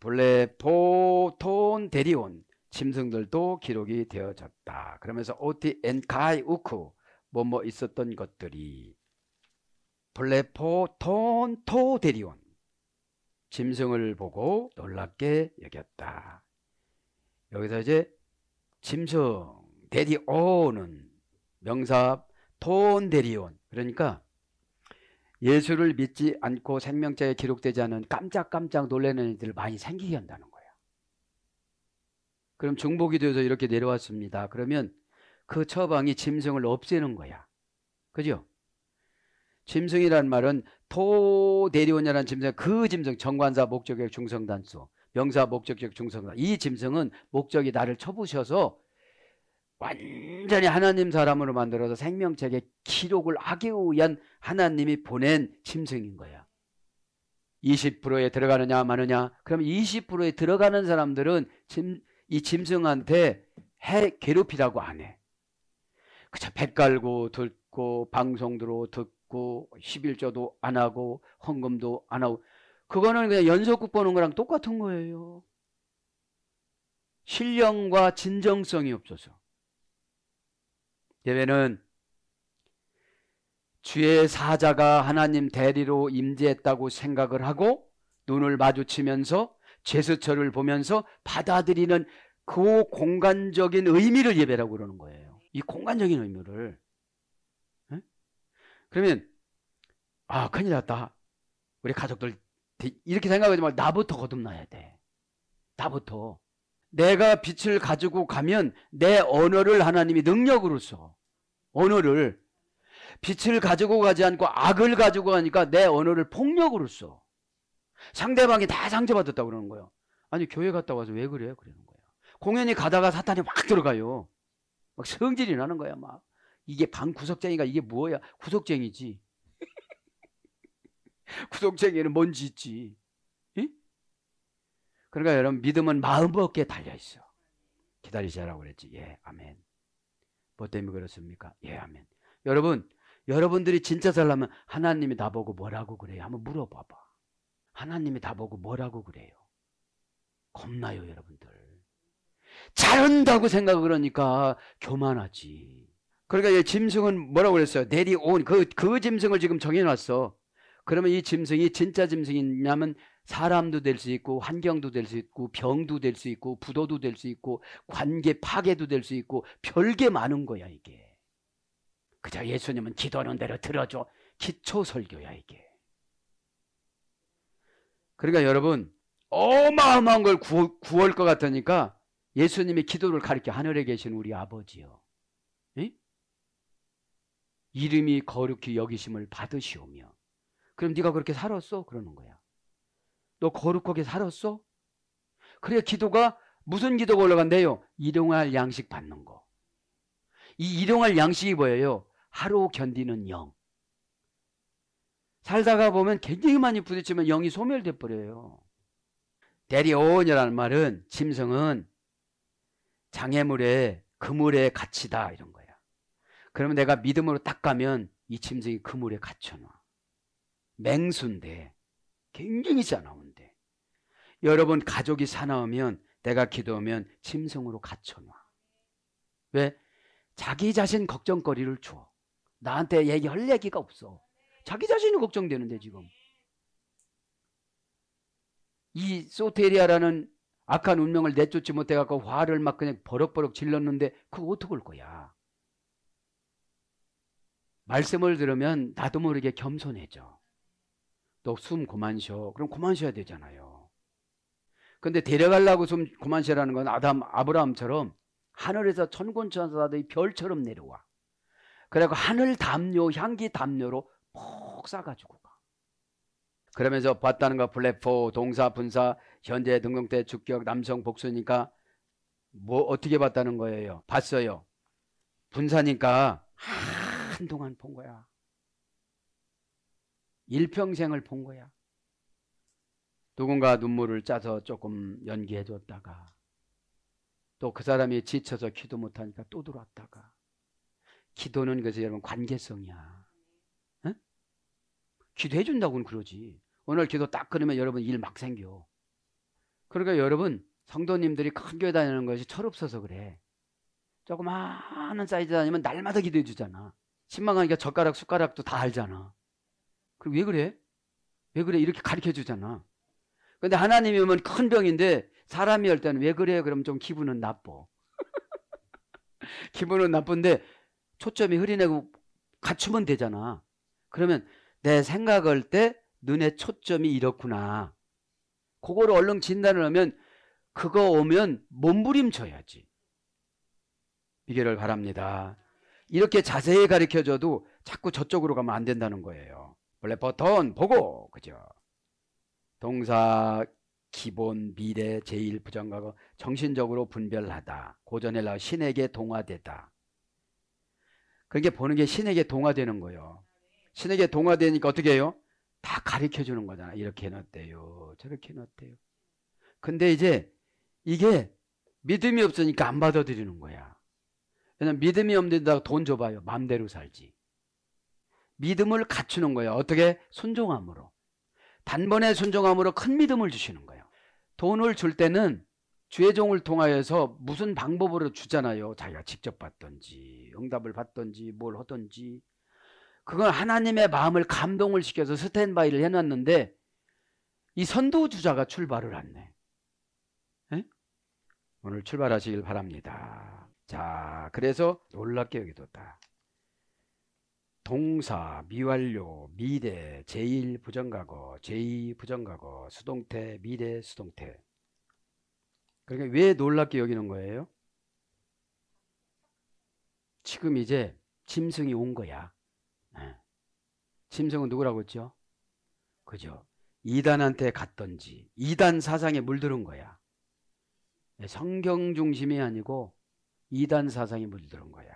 A: 본래 보톤 데리온 짐승들도 기록이 되어졌다. 그러면서 오티 엔카이 우쿠 뭐뭐 있었던 것들이 본래 보톤 토 데리온 짐승을 보고 놀랍게 여겼다. 여기서 이제 짐승 데리오는 명사 돈 데리온 그러니까 예수를 믿지 않고 생명자에 기록되지 않은 깜짝깜짝 놀라는 일들 많이 생기게 한다는 거예요. 그럼 중복이 되어서 이렇게 내려왔습니다. 그러면 그 처방이 짐승을 없애는 거야. 그죠? 짐승이란 말은 토대리온이라는 짐승, 그 짐승, 정관사 목적격 중성단수, 명사 목적격 중성단. 이 짐승은 목적이 나를 쳐부셔서 완전히 하나님 사람으로 만들어서 생명책의 기록을 아기 위한 하나님이 보낸 짐승인 거야. 20%에 들어가느냐 마느냐. 그럼 20%에 들어가는 사람들은 짐, 이 짐승한테 해 괴롭히라고 안 해. 그쵸배 깔고 듣고 방송으로 듣고 없고 11조도 안 하고 헌금도 안 하고 그거는 그냥 연속국 보는 거랑 똑같은 거예요. 신령과 진정성이 없어서. 예배는 주의 사자가 하나님 대리로 임재했다고 생각을 하고 눈을 마주치면서 제스처를 보면서 받아들이는 그 공간적인 의미를 예배라고 그러는 거예요. 이 공간적인 의미를 그러면 아 큰일 났다. 우리 가족들 이렇게 생각하지 말고 나부터 거듭나야 돼. 나부터. 내가 빛을 가지고 가면 내 언어를 하나님이 능력으로 써. 언어를. 빛을 가지고 가지 않고 악을 가지고 가니까 내 언어를 폭력으로 써. 상대방이 다 상처받았다고 그러는 거예요. 아니, 교회 갔다 와서 왜 그래요? 그러는 거예요. 공연히 가다가 사탄이 막 들어가요. 막 성질이 나는 거야, 막. 이게 방 구석쟁이가 이게 뭐야? 구석쟁이지. 구석쟁이는 뭔지 있지. 예? 그러니까 여러분 믿음은 마음밖에 달려 있어. 기다리자라고 그랬지. 예, 아멘. 뭐 때문에 그렇습니까? 예, 아멘. 여러분, 여러분들이 진짜 살려면 하나님이 다보고 뭐라고 그래요? 한번 물어봐봐. 하나님이 다보고 뭐라고 그래요? 겁나요, 여러분들. 잘한다고 생각을 하니까 교만하지. 그러니까 이 짐승은 뭐라고 그랬어요? 내리온 그, 그 짐승을 지금 정해놨어. 그러면 이 짐승이 진짜 짐승이냐면 사람도 될 수 있고 환경도 될 수 있고 병도 될 수 있고 부도도 될 수 있고 관계 파괴도 될 수 있고 별게 많은 거야 이게. 그저 예수님은 기도하는 대로 들어줘. 기초 설교야 이게. 그러니까 여러분 어마어마한 걸 구할 것 같으니까 예수님의 기도를 가르켜 하늘에 계신 우리 아버지요. 이름이 거룩히 여기심을 받으시오며 그럼 네가 그렇게 살았어? 그러는 거야. 너 거룩하게 살았어? 그래 기도가 무슨 기도가 올라간대요? 일용할 양식 받는 거. 이 일용할 양식이 뭐예요? 하루 견디는 영. 살다가 보면 굉장히 많이 부딪히면 영이 소멸돼 버려요. 대리오온이라는 말은 짐승은 장애물의 그물의 가치다 이런 거예요. 그러면 내가 믿음으로 딱 가면 이 짐승이 그물에 갇혀놔. 맹수인데 굉장히 사나운데 여러분 가족이 사나우면 내가 기도하면 짐승으로 갇혀놔. 왜? 자기 자신 걱정거리를 줘. 나한테 얘기할 얘기가 없어. 자기 자신이 걱정되는데 지금. 이 소테리아라는 악한 운명을 내쫓지 못해갖고 화를 막 그냥 버럭버럭 질렀는데 그거 어떻게 할 거야? 말씀을 들으면 나도 모르게 겸손해져. 너숨 고만 쉬어. 그럼 고만 쉬어야 되잖아요. 근데 데려가려고 숨 고만 쉬라는 건 아담 아브라함처럼 하늘에서 천군천사들이 별처럼 내려와. 그래고 하늘 담요 향기 담요로 폭 싸가지고 가. 그러면서 봤다는가 플랫포 동사 분사 현재 등용대 주격 남성 복수니까 뭐 어떻게 봤다는 거예요? 봤어요. 분사니까 한동안 본 거야. 일평생을 본 거야. 누군가 눈물을 짜서 조금 연기해 줬다가 또 그 사람이 지쳐서 기도 못하니까 또 들어왔다가 기도는 그래서 여러분 관계성이야. 응? 기도해 준다고는 그러지. 오늘 기도 딱 그러면 여러분 일 막 생겨. 그러니까 여러분 성도님들이 큰 교회 다니는 것이 철없어서 그래. 조그마한 사이즈 다니면 날마다 기도해 주잖아. 신망하니까 젓가락, 숟가락도 다 알잖아. 그럼 왜 그래? 왜 그래? 이렇게 가르쳐 주잖아. 근데 하나님이 오면 큰 병인데 사람이 할 때는 왜 그래? 그럼 좀 기분은 나빠. 기분은 나쁜데 초점이 흐리내고 갖추면 되잖아. 그러면 내 생각할 때 눈의 초점이 이렇구나. 그거를 얼른 진단을 하면 그거 오면 몸부림쳐야지. 비결을 바랍니다. 이렇게 자세히 가르쳐줘도 자꾸 저쪽으로 가면 안 된다는 거예요. 원래 버튼 보고 그죠? 동사 기본 미래 제1부정과거 정신적으로 분별하다. 고전에라 신에게 동화되다. 그게 그러니까 보는 게 신에게 동화되는 거예요. 신에게 동화되니까 어떻게 해요? 다 가르쳐 주는 거잖아. 이렇게 해놨대요. 저렇게 해놨대요. 근데 이제 이게 믿음이 없으니까 안 받아들이는 거야. 왜냐면 믿음이 없는 데돈 줘봐요. 마음대로 살지. 믿음을 갖추는 거예요. 어떻게? 순종함으로. 단번에 순종함으로 큰 믿음을 주시는 거예요. 돈을 줄 때는 죄종을 통하여서 무슨 방법으로 주잖아요. 자기가 직접 받든지, 응답을 받든지, 뭘 하든지. 그건 하나님의 마음을 감동을 시켜서 스탠바이를 해놨는데 이 선도주자가 출발을 안네 예? 오늘 출발하시길 바랍니다. 자, 그래서 놀랍게 여기뒀다. 동사, 미완료, 미대, 제1 부정과거, 제2 부정과거, 수동태, 미대, 수동태. 그러니까 왜 놀랍게 여기는 거예요? 지금 이제 짐승이 온 거야. 네. 짐승은 누구라고 했죠? 그죠. 이단한테 갔던지 이단 사상에 물들은 거야. 예, 성경 중심이 아니고 이단 사상이 물들은 거야.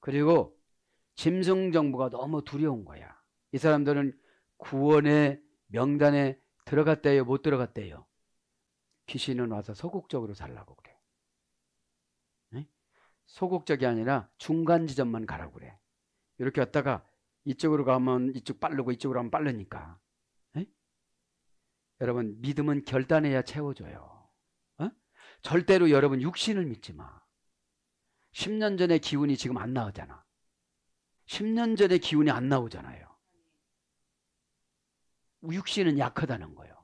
A: 그리고 짐승 정부가 너무 두려운 거야. 이 사람들은 구원의 명단에 들어갔대요, 못 들어갔대요. 귀신은 와서 소극적으로 살라고 그래. 네? 소극적이 아니라 중간 지점만 가라고 그래. 이렇게 왔다가 이쪽으로 가면 이쪽 빠르고 이쪽으로 가면 빠르니까. 네? 여러분 믿음은 결단해야 채워줘요. 절대로 여러분 육신을 믿지 마. 10년 전의 기운이 지금 안 나오잖아. 10년 전의 기운이 안 나오잖아요. 육신은 약하다는 거예요.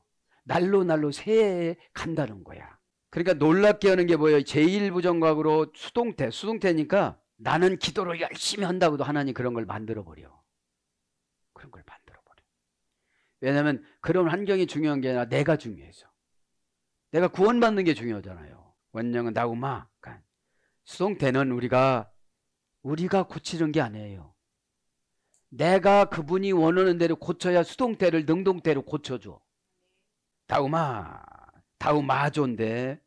A: 날로 날로 새해 에 간다는 거야. 그러니까 놀랍게 하는 게 뭐예요? 제1부정각으로 수동태, 수동태니까 나는 기도를 열심히 한다고도 하나님 그런 걸 만들어버려. 그런 걸 만들어버려. 왜냐면 그런 환경이 중요한 게 아니라 내가 중요해서. 내가 구원받는 게 중요하잖아요. 원령은 나우마. 수동태는 우리가 우리가 고치는 게 아니에요. 내가 그분이 원하는 대로 고쳐야 수동태를 능동태로 고쳐줘. 다우마, 다우마존데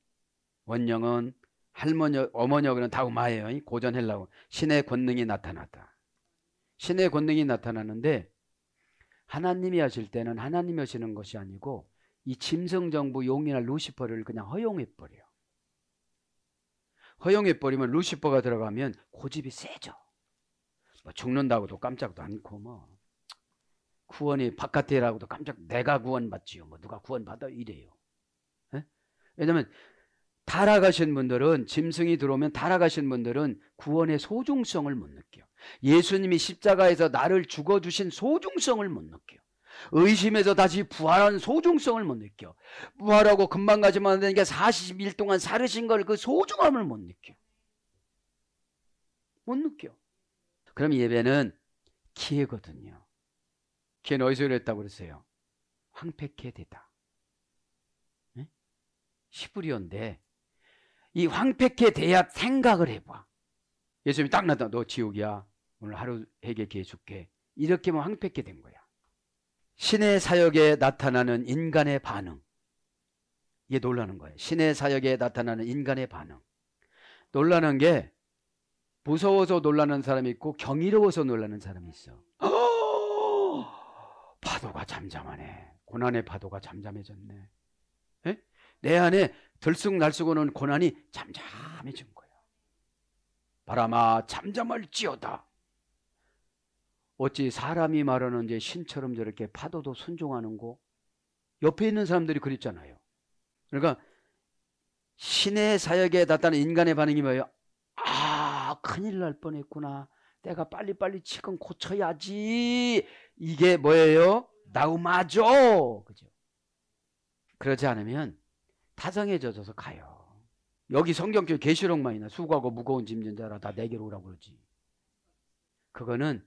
A: 원령은 할머니, 어머니 그는 다우마예요. 고전 헬라고 신의 권능이 나타났다. 신의 권능이 나타나는데 하나님이 하실 때는 하나님이 하시는 것이 아니고 이 짐승 정부 용이나 루시퍼를 그냥 허용해 버려요. 허용해 버리면 루시퍼가 들어가면 고집이 세죠. 뭐 죽는다고도 깜짝도 않고 뭐 구원이 바깥에라고도 깜짝 내가 구원받지요. 뭐 누가 구원받아 이래요. 에? 예? 왜냐면 달아가신 분들은 짐승이 들어오면 달아가신 분들은 구원의 소중성을 못 느껴. 예수님이 십자가에서 나를 죽어 주신 소중성을 못 느껴. 의심해서 다시 부활한 소중성을 못 느껴. 부활하고 금방 가지만 되니까 40일 동안 사르신걸 그 소중함을 못 느껴. 못 느껴. 그럼 예배는 기회거든요. 기회는 어디서 열렸다고 그랬어요? 황폐케 되다. 네? 예? 시부리온데 이 황폐케 대야 생각을 해봐. 예수님이 딱 나타나 너 지옥이야. 오늘 하루 해결해 줄게. 이렇게만 황폐케 된 거야. 신의 사역에 나타나는 인간의 반응. 이게 놀라는 거예요. 신의 사역에 나타나는 인간의 반응. 놀라는 게 무서워서 놀라는 사람이 있고 경이로워서 놀라는 사람이 있어. 파도가 잠잠하네. 고난의 파도가 잠잠해졌네. 에? 예? 내 안에 들쑥날쑥 오는 고난이 잠잠해진 거야. 바람아 잠잠할지어다. 어찌 사람이 말하는 이제 신처럼 저렇게 파도도 순종하는고 옆에 있는 사람들이 그랬잖아요. 그러니까 신의 사역에 나타난 인간의 반응이 뭐예요? 아 큰일 날 뻔했구나. 내가 빨리빨리 지금 고쳐야지. 이게 뭐예요? 나우마죠. 그죠? 그러지 않으면 타성해져서 가요. 여기 성경책 계시록만이나 수고하고 무거운 짐진 자라 다 내게로 오라고 그러지. 그거는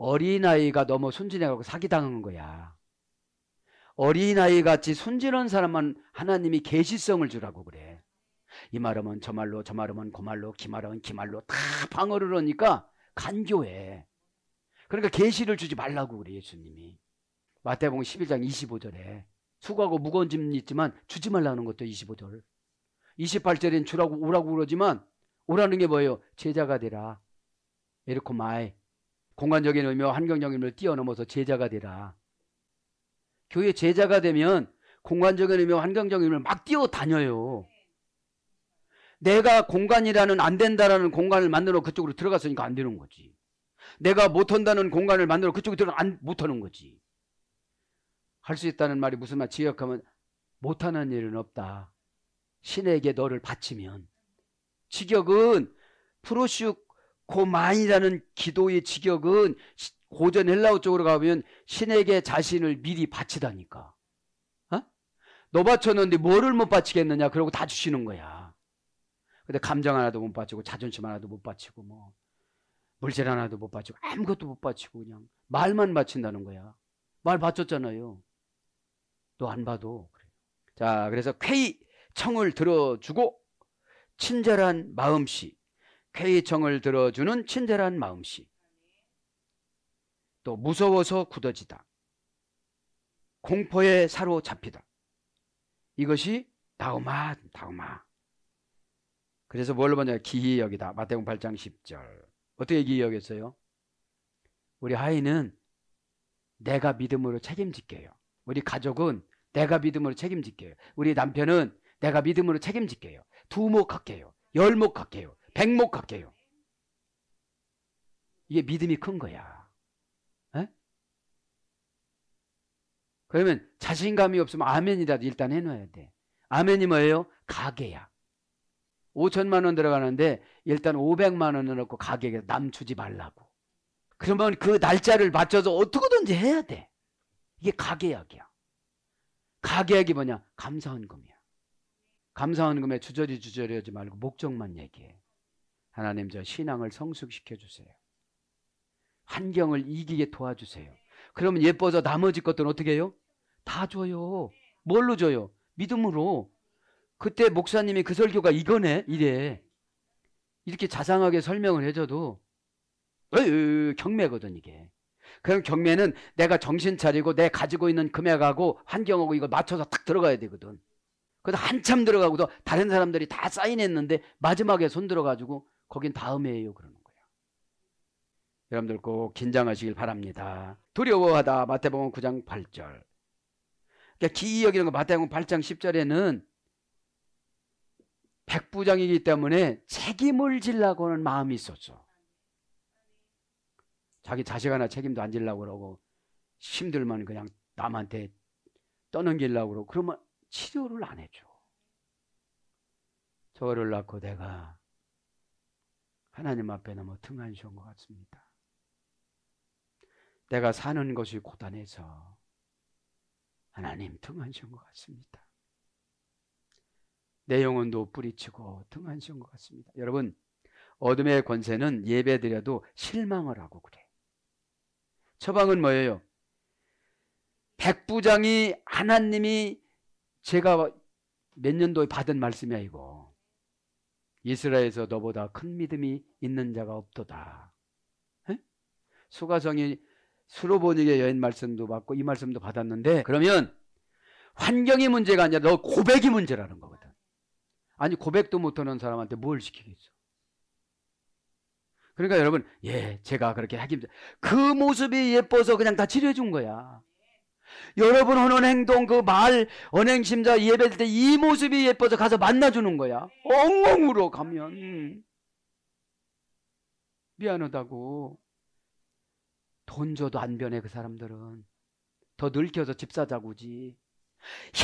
A: 어린아이가 너무 순진해가지고 사기당한 거야. 어린아이 같이 순진한 사람만 하나님이 계시성을 주라고 그래. 이 말하면 저 말로 저 말하면 그 말로 기 말하면 기 말로 다 방어를 하니까 간교해. 그러니까 계시를 주지 말라고 그래 예수님이. 마태복음 11장 25절에 수고하고 무거운 짐 있지만 주지 말라는 것도 25절. 28절엔 주라고 오라고 그러지만 오라는 게 뭐예요? 제자가 되라. 에르코마이 공간적인 의미와 환경적인 의미를 뛰어넘어서 제자가 되라. 교회 제자가 되면 공간적인 의미와 환경적인 의미를 막 뛰어다녀요. 내가 공간이라는 안 된다라는 공간을 만들어 그쪽으로 들어갔으니까 안 되는 거지. 내가 못한다는 공간을 만들어 그쪽에 들어 안 못하는 거지. 할 수 있다는 말이 무슨 말? 지역하면 못하는 일은 없다. 신에게 너를 바치면. 직역은 프로슈 고만이라는 기도의 직역은 고전 헬라어 쪽으로 가면 신에게 자신을 미리 바치다니까. 어? 너 바쳤는데 뭐를 못 바치겠느냐? 그러고 다 주시는 거야. 근데 감정 하나도 못 바치고 자존심 하나도 못 바치고 뭐 물질 하나도 못 바치고 아무것도 못 바치고 그냥 말만 바친다는 거야. 말 바쳤잖아요. 또 안 봐도 그래 자, 그래서 쾌히 청을 들어주고 친절한 마음씨 쾌히 정을 들어주는 친절한 마음씨 또 무서워서 굳어지다 공포에 사로잡히다 이것이 다우마 다우마 그래서 뭘로 보냐 기이역이다 마태복 8장 10절 어떻게 기이역했어요? 우리 아이는 내가 믿음으로 책임질게요 우리 가족은 내가 믿음으로 책임질게요 우리 남편은 내가 믿음으로 책임질게요 두목할게요 열목할게요 백목할게요. 이게 믿음이 큰 거야. 에? 그러면 자신감이 없으면 아멘이라도 일단 해놔야 돼. 아멘이 뭐예요? 가게야. 5천만 원 들어가는데 일단 500만 원을 넣고 가게에 남 주지 말라고. 그러면 그 날짜를 맞춰서 어떻게든지 해야 돼. 이게 가계약이야. 가계약이 뭐냐? 감사원금이야감사원금에 주저리 주저리하지 말고 목적만 얘기해. 하나님 저 신앙을 성숙시켜 주세요. 환경을 이기게 도와주세요. 그러면 예뻐서 나머지 것들은 어떻게 해요? 다 줘요. 뭘로 줘요? 믿음으로. 그때 목사님이 그 설교가 이거네? 이래. 이렇게 자상하게 설명을 해줘도 으 경매거든 이게. 그럼 경매는 내가 정신 차리고 내 가지고 있는 금액하고 환경하고 이걸 맞춰서 딱 들어가야 되거든. 그래서 한참 들어가고도 다른 사람들이 다 사인했는데 마지막에 손 들어가지고 거긴 다음에요 그러는 거예요. 여러분들 꼭 긴장하시길 바랍니다. 두려워하다 마태복음 9장 8절. 그러니까 기이 여기는 거 마태복음 8장 10절에는 백부장이기 때문에 책임을 질라고 하는 마음이 있었죠. 자기 자식 하나 책임도 안 질라고 그러고 힘들면 그냥 남한테 떠넘기려고 그러고 그러면 치료를 안 해줘. 저를 낳고 내가 하나님 앞에 너무 등한 시온 것 같습니다. 내가 사는 것이 고단해서 하나님 등한 시온 것 같습니다. 내 영혼도 뿌리치고 등한 시온 것 같습니다. 여러분 어둠의 권세는 예배드려도 실망을 하고 그래. 처방은 뭐예요? 백부장이 하나님이 제가 몇 년도에 받은 말씀이야 이거. 이스라엘에서 너보다 큰 믿음이 있는 자가 없도다. 에? 수가성이 수로보니의 여인 말씀도 받고 이 말씀도 받았는데 그러면 환경이 문제가 아니라 너 고백이 문제라는 거거든. 아니 고백도 못하는 사람한테 뭘 시키겠어. 그러니까 여러분 예 제가 그렇게 하기 힘들 그 모습이 예뻐서 그냥 다 치료해 준 거야. 여러분 하는 행동, 그 말, 언행심자, 예배 때 이 모습이 예뻐서 가서 만나주는 거야. 엉엉 으로 가면. 미안하다고. 돈 줘도 안 변해, 그 사람들은. 더 늙혀서 집사자구지.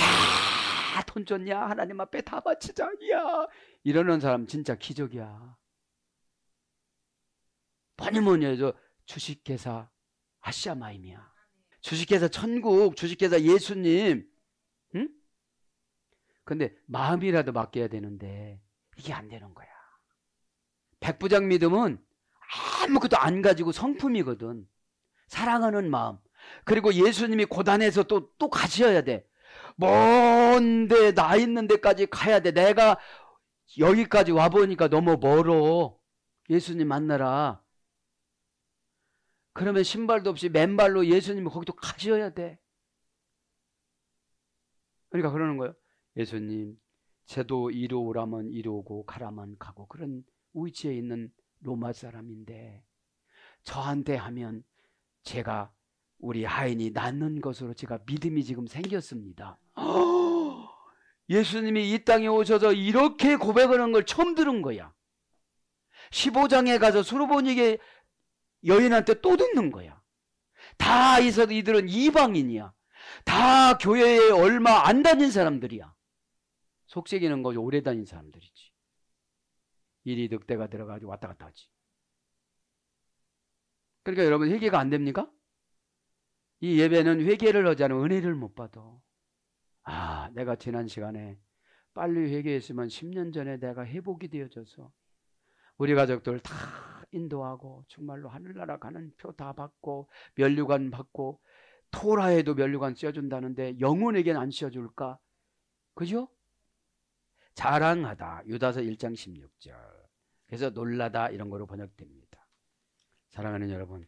A: 야, 돈 줬냐? 하나님 앞에 다 바치자. 야, 이러는 사람 진짜 기적이야. 뭐니 뭐니 해서 주식회사 아시아마임이야. 주식회사 천국, 주식회사 예수님. 응? 근데 마음이라도 맡겨야 되는데 이게 안 되는 거야. 백부장 믿음은 아무것도 안 가지고 성품이거든. 사랑하는 마음. 그리고 예수님이 고단해서 또, 또 가셔야 돼. 먼데, 나 있는 데까지 가야 돼. 내가 여기까지 와보니까 너무 멀어. 예수님 만나라. 그러면 신발도 없이 맨발로 예수님이 거기도 가셔야 돼. 그러니까 그러는 거예요. 예수님, 제도 이루오라면 이루고 가라면 가고 그런 위치에 있는 로마 사람인데 저한테 하면 제가 우리 하인이 낳는 것으로 제가 믿음이 지금 생겼습니다. 예수님이 이 땅에 오셔서 이렇게 고백하는 걸 처음 들은 거야. 15장에 가서 수로보니게 여인한테 또 듣는 거야. 다 이들은 이방인이야. 다 교회에 얼마 안 다닌 사람들이야. 속세기는 거지 오래 다닌 사람들이지. 일이 늑대가 들어가지고 왔다 갔다 하지. 그러니까 여러분 회개가 안 됩니까? 이 예배는 회개를 하지 않으면 은혜를 못 받아. 아, 내가 지난 시간에 빨리 회개했으면 10년 전에 내가 회복이 되어져서 우리 가족들 다 인도하고 정말로 하늘나라 가는 표 다 받고 면류관 받고 토라에도 면류관 씌워준다는데 영혼에겐 안 씌워줄까? 그죠? 자랑하다. 유다서 1장 16절. 그래서 놀라다 이런 거로 번역됩니다. 사랑하는 여러분,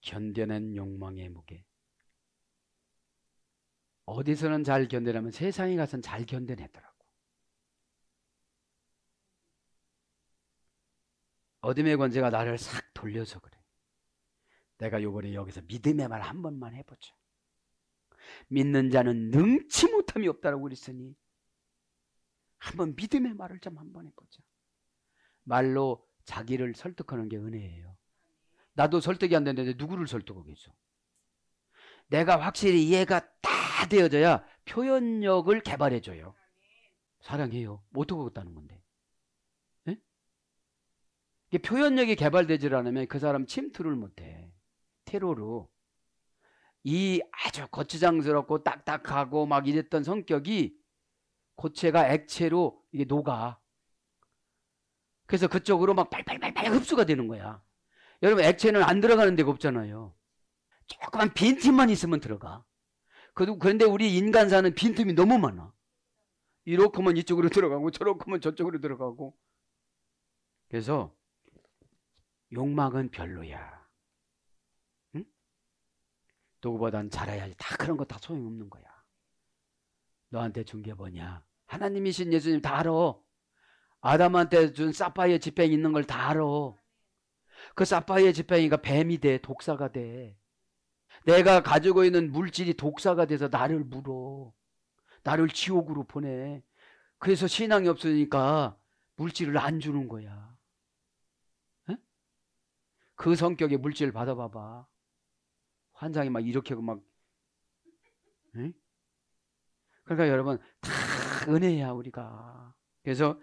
A: 견뎌낸 욕망의 무게. 어디서는 잘 견뎌내면 세상에 가서는 잘 견뎌내더라고. 어둠의 권세가 나를 싹 돌려서 그래. 내가 요번에 여기서 믿음의 말 한 번만 해보자. 믿는 자는 능치 못함이 없다고 그랬으니 한 번 믿음의 말을 좀 한 번 해보자. 말로 자기를 설득하는 게 은혜예요. 나도 설득이 안 되는데 누구를 설득하겠어? 내가 확실히 이해가 다 되어져야 표현력을 개발해줘요. 사랑해요. 못하고있다는 건데. 표현력이 개발되질 않으면 그 사람 침투를 못해. 테러로. 이 아주 거추장스럽고 딱딱하고 막 이랬던 성격이 고체가 액체로 이게 녹아. 그래서 그쪽으로 막 빨빨빨빨 흡수가 되는 거야. 여러분 액체는 안 들어가는 데가 없잖아요. 조그만 빈틈만 있으면 들어가. 그런데 우리 인간 사는 빈틈이 너무 많아. 이렇게만 이쪽으로 들어가고 저렇게만 저쪽으로 들어가고. 그래서 욕망은 별로야. 응? 누구보단 잘해야지. 다 그런 거 다 소용없는 거야. 너한테 준 게 뭐냐? 하나님이신 예수님 다 알아. 아담한테 준 사파이어 지팡이 있는 걸 다 알아. 그 사파이어 지팡이가 뱀이 돼, 독사가 돼. 내가 가지고 있는 물질이 독사가 돼서 나를 물어. 나를 지옥으로 보내. 그래서 신앙이 없으니까 물질을 안 주는 거야. 그 성격의 물질 을 받아봐봐. 환장이 막 이렇게 막. 응? 그러니까 여러분 다 은혜야 우리가. 그래서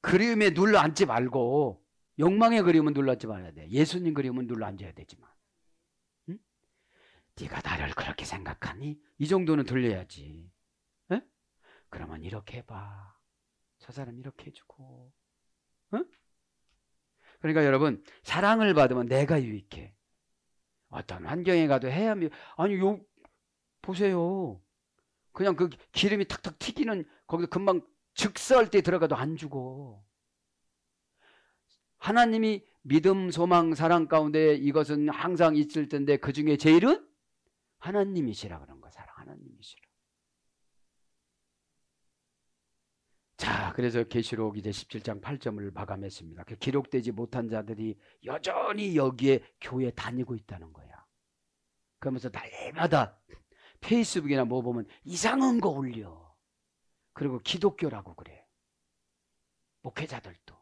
A: 그림에 눌러 앉지 말고 욕망의 그림은 눌러 앉지 말아야 돼. 예수님 그림은 눌러 앉아야 되지만. 네가 나를 그렇게 생각하니? 이 정도는 들려야지. 응? 그러면 이렇게 해봐. 저 사람 이렇게 해주고. 응? 그러니까 여러분 사랑을 받으면 내가 유익해. 어떤 환경에 가도 해야 미. 아니 요 보세요. 그냥 그 기름이 탁탁 튀기는 거기서 금방 즉사할 때 들어가도 안 죽어. 하나님이 믿음, 소망, 사랑 가운데 이것은 항상 있을 텐데 그 중에 제일은 하나님이시라 그런 거 사랑 하나님이시라. 자, 그래서 계시록 이제 17장 8점을 마감했습니다. 그 기록되지 못한 자들이 여전히 여기에 교회 다니고 있다는 거야. 그러면서 날마다 페이스북이나 뭐 보면 이상한 거 올려. 그리고 기독교라고 그래. 목회자들도.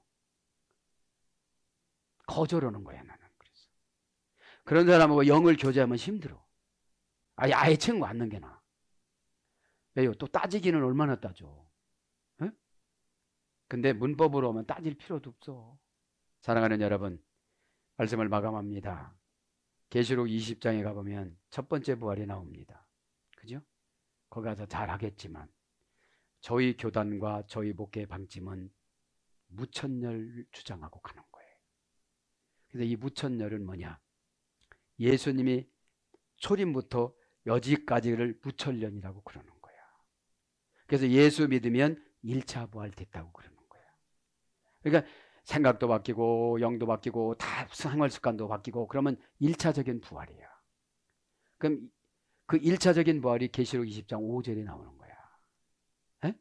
A: 거절하는 거야, 나는. 그래서. 그런 사람하고 영을 교제하면 힘들어. 아예 아예 친구 안는 게 나아. 왜요? 또 따지기는 얼마나 따져. 근데 문법으로 오면 따질 필요도 없어. 사랑하는 여러분, 말씀을 마감합니다. 계시록 20장에 가보면 첫 번째 부활이 나옵니다. 그죠? 거기 가서 잘 하겠지만 저희 교단과 저희 목회 방침은 무천열 주장하고 가는 거예요. 근데 이 무천열은 뭐냐? 예수님이 초림부터 여지까지를 무천련이라고 그러는 거야. 그래서 예수 믿으면 1차 부활됐다고 그러는 그러니까 생각도 바뀌고 영도 바뀌고 다 생활 습관도 바뀌고 그러면 1차적인 부활이에요. 그럼 그 1차적인 부활이 계시록 20장 5절에 나오는 거야. 에?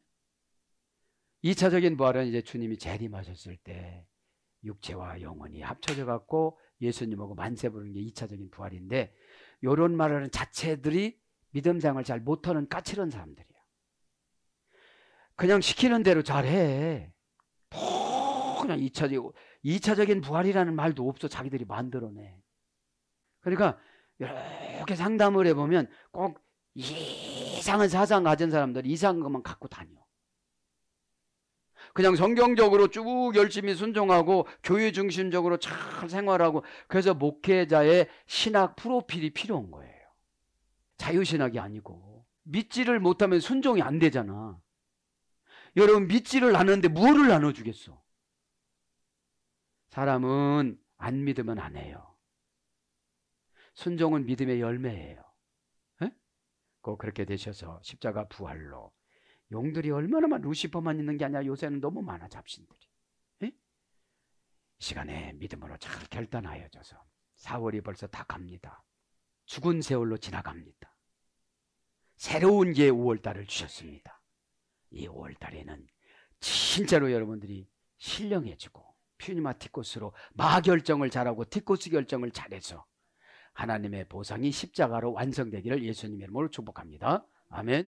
A: 예? 2차적인 부활은 이제 주님이 재림하셨을 때 육체와 영혼이 합쳐져 갖고 예수님하고 만세 부르는 게 2차적인 부활인데 요런 말하는 자체들이 믿음 생활 잘 못하는 까칠한 사람들이야. 그냥 시키는 대로 잘해. 그냥 2차적, 2차적인 부활이라는 말도 없어. 자기들이 만들어내. 그러니까 이렇게 상담을 해보면 꼭 이상한 사상 가진 사람들 이상한 것만 갖고 다녀. 그냥 성경적으로 쭉 열심히 순종하고 교회 중심적으로 잘 생활하고 그래서 목회자의 신학 프로필이 필요한 거예요. 자유신학이 아니고 믿지를 못하면 순종이 안 되잖아. 여러분 믿지를 않는데 무엇을 나눠주겠어? 사람은 안 믿으면 안 해요. 순종은 믿음의 열매예요. 에? 예? 꼭 그렇게 되셔서 십자가 부활로 용들이 얼마나 많 루시퍼만 있는 게 아니라 요새는 너무 많아 잡신들이. 에? 예? 시간에 믿음으로 잘 결단하여져서 4월이 벌써 다 갑니다. 죽은 세월로 지나갑니다. 새로운 게 5월달을 주셨습니다. 이 5월달에는 진짜로 여러분들이 신령해지고 퓨니마 티코스로 마 결정을 잘하고 티코스 결정을 잘해서 하나님의 보상이 십자가로 완성되기를 예수님의 이름으로 축복합니다. 아멘.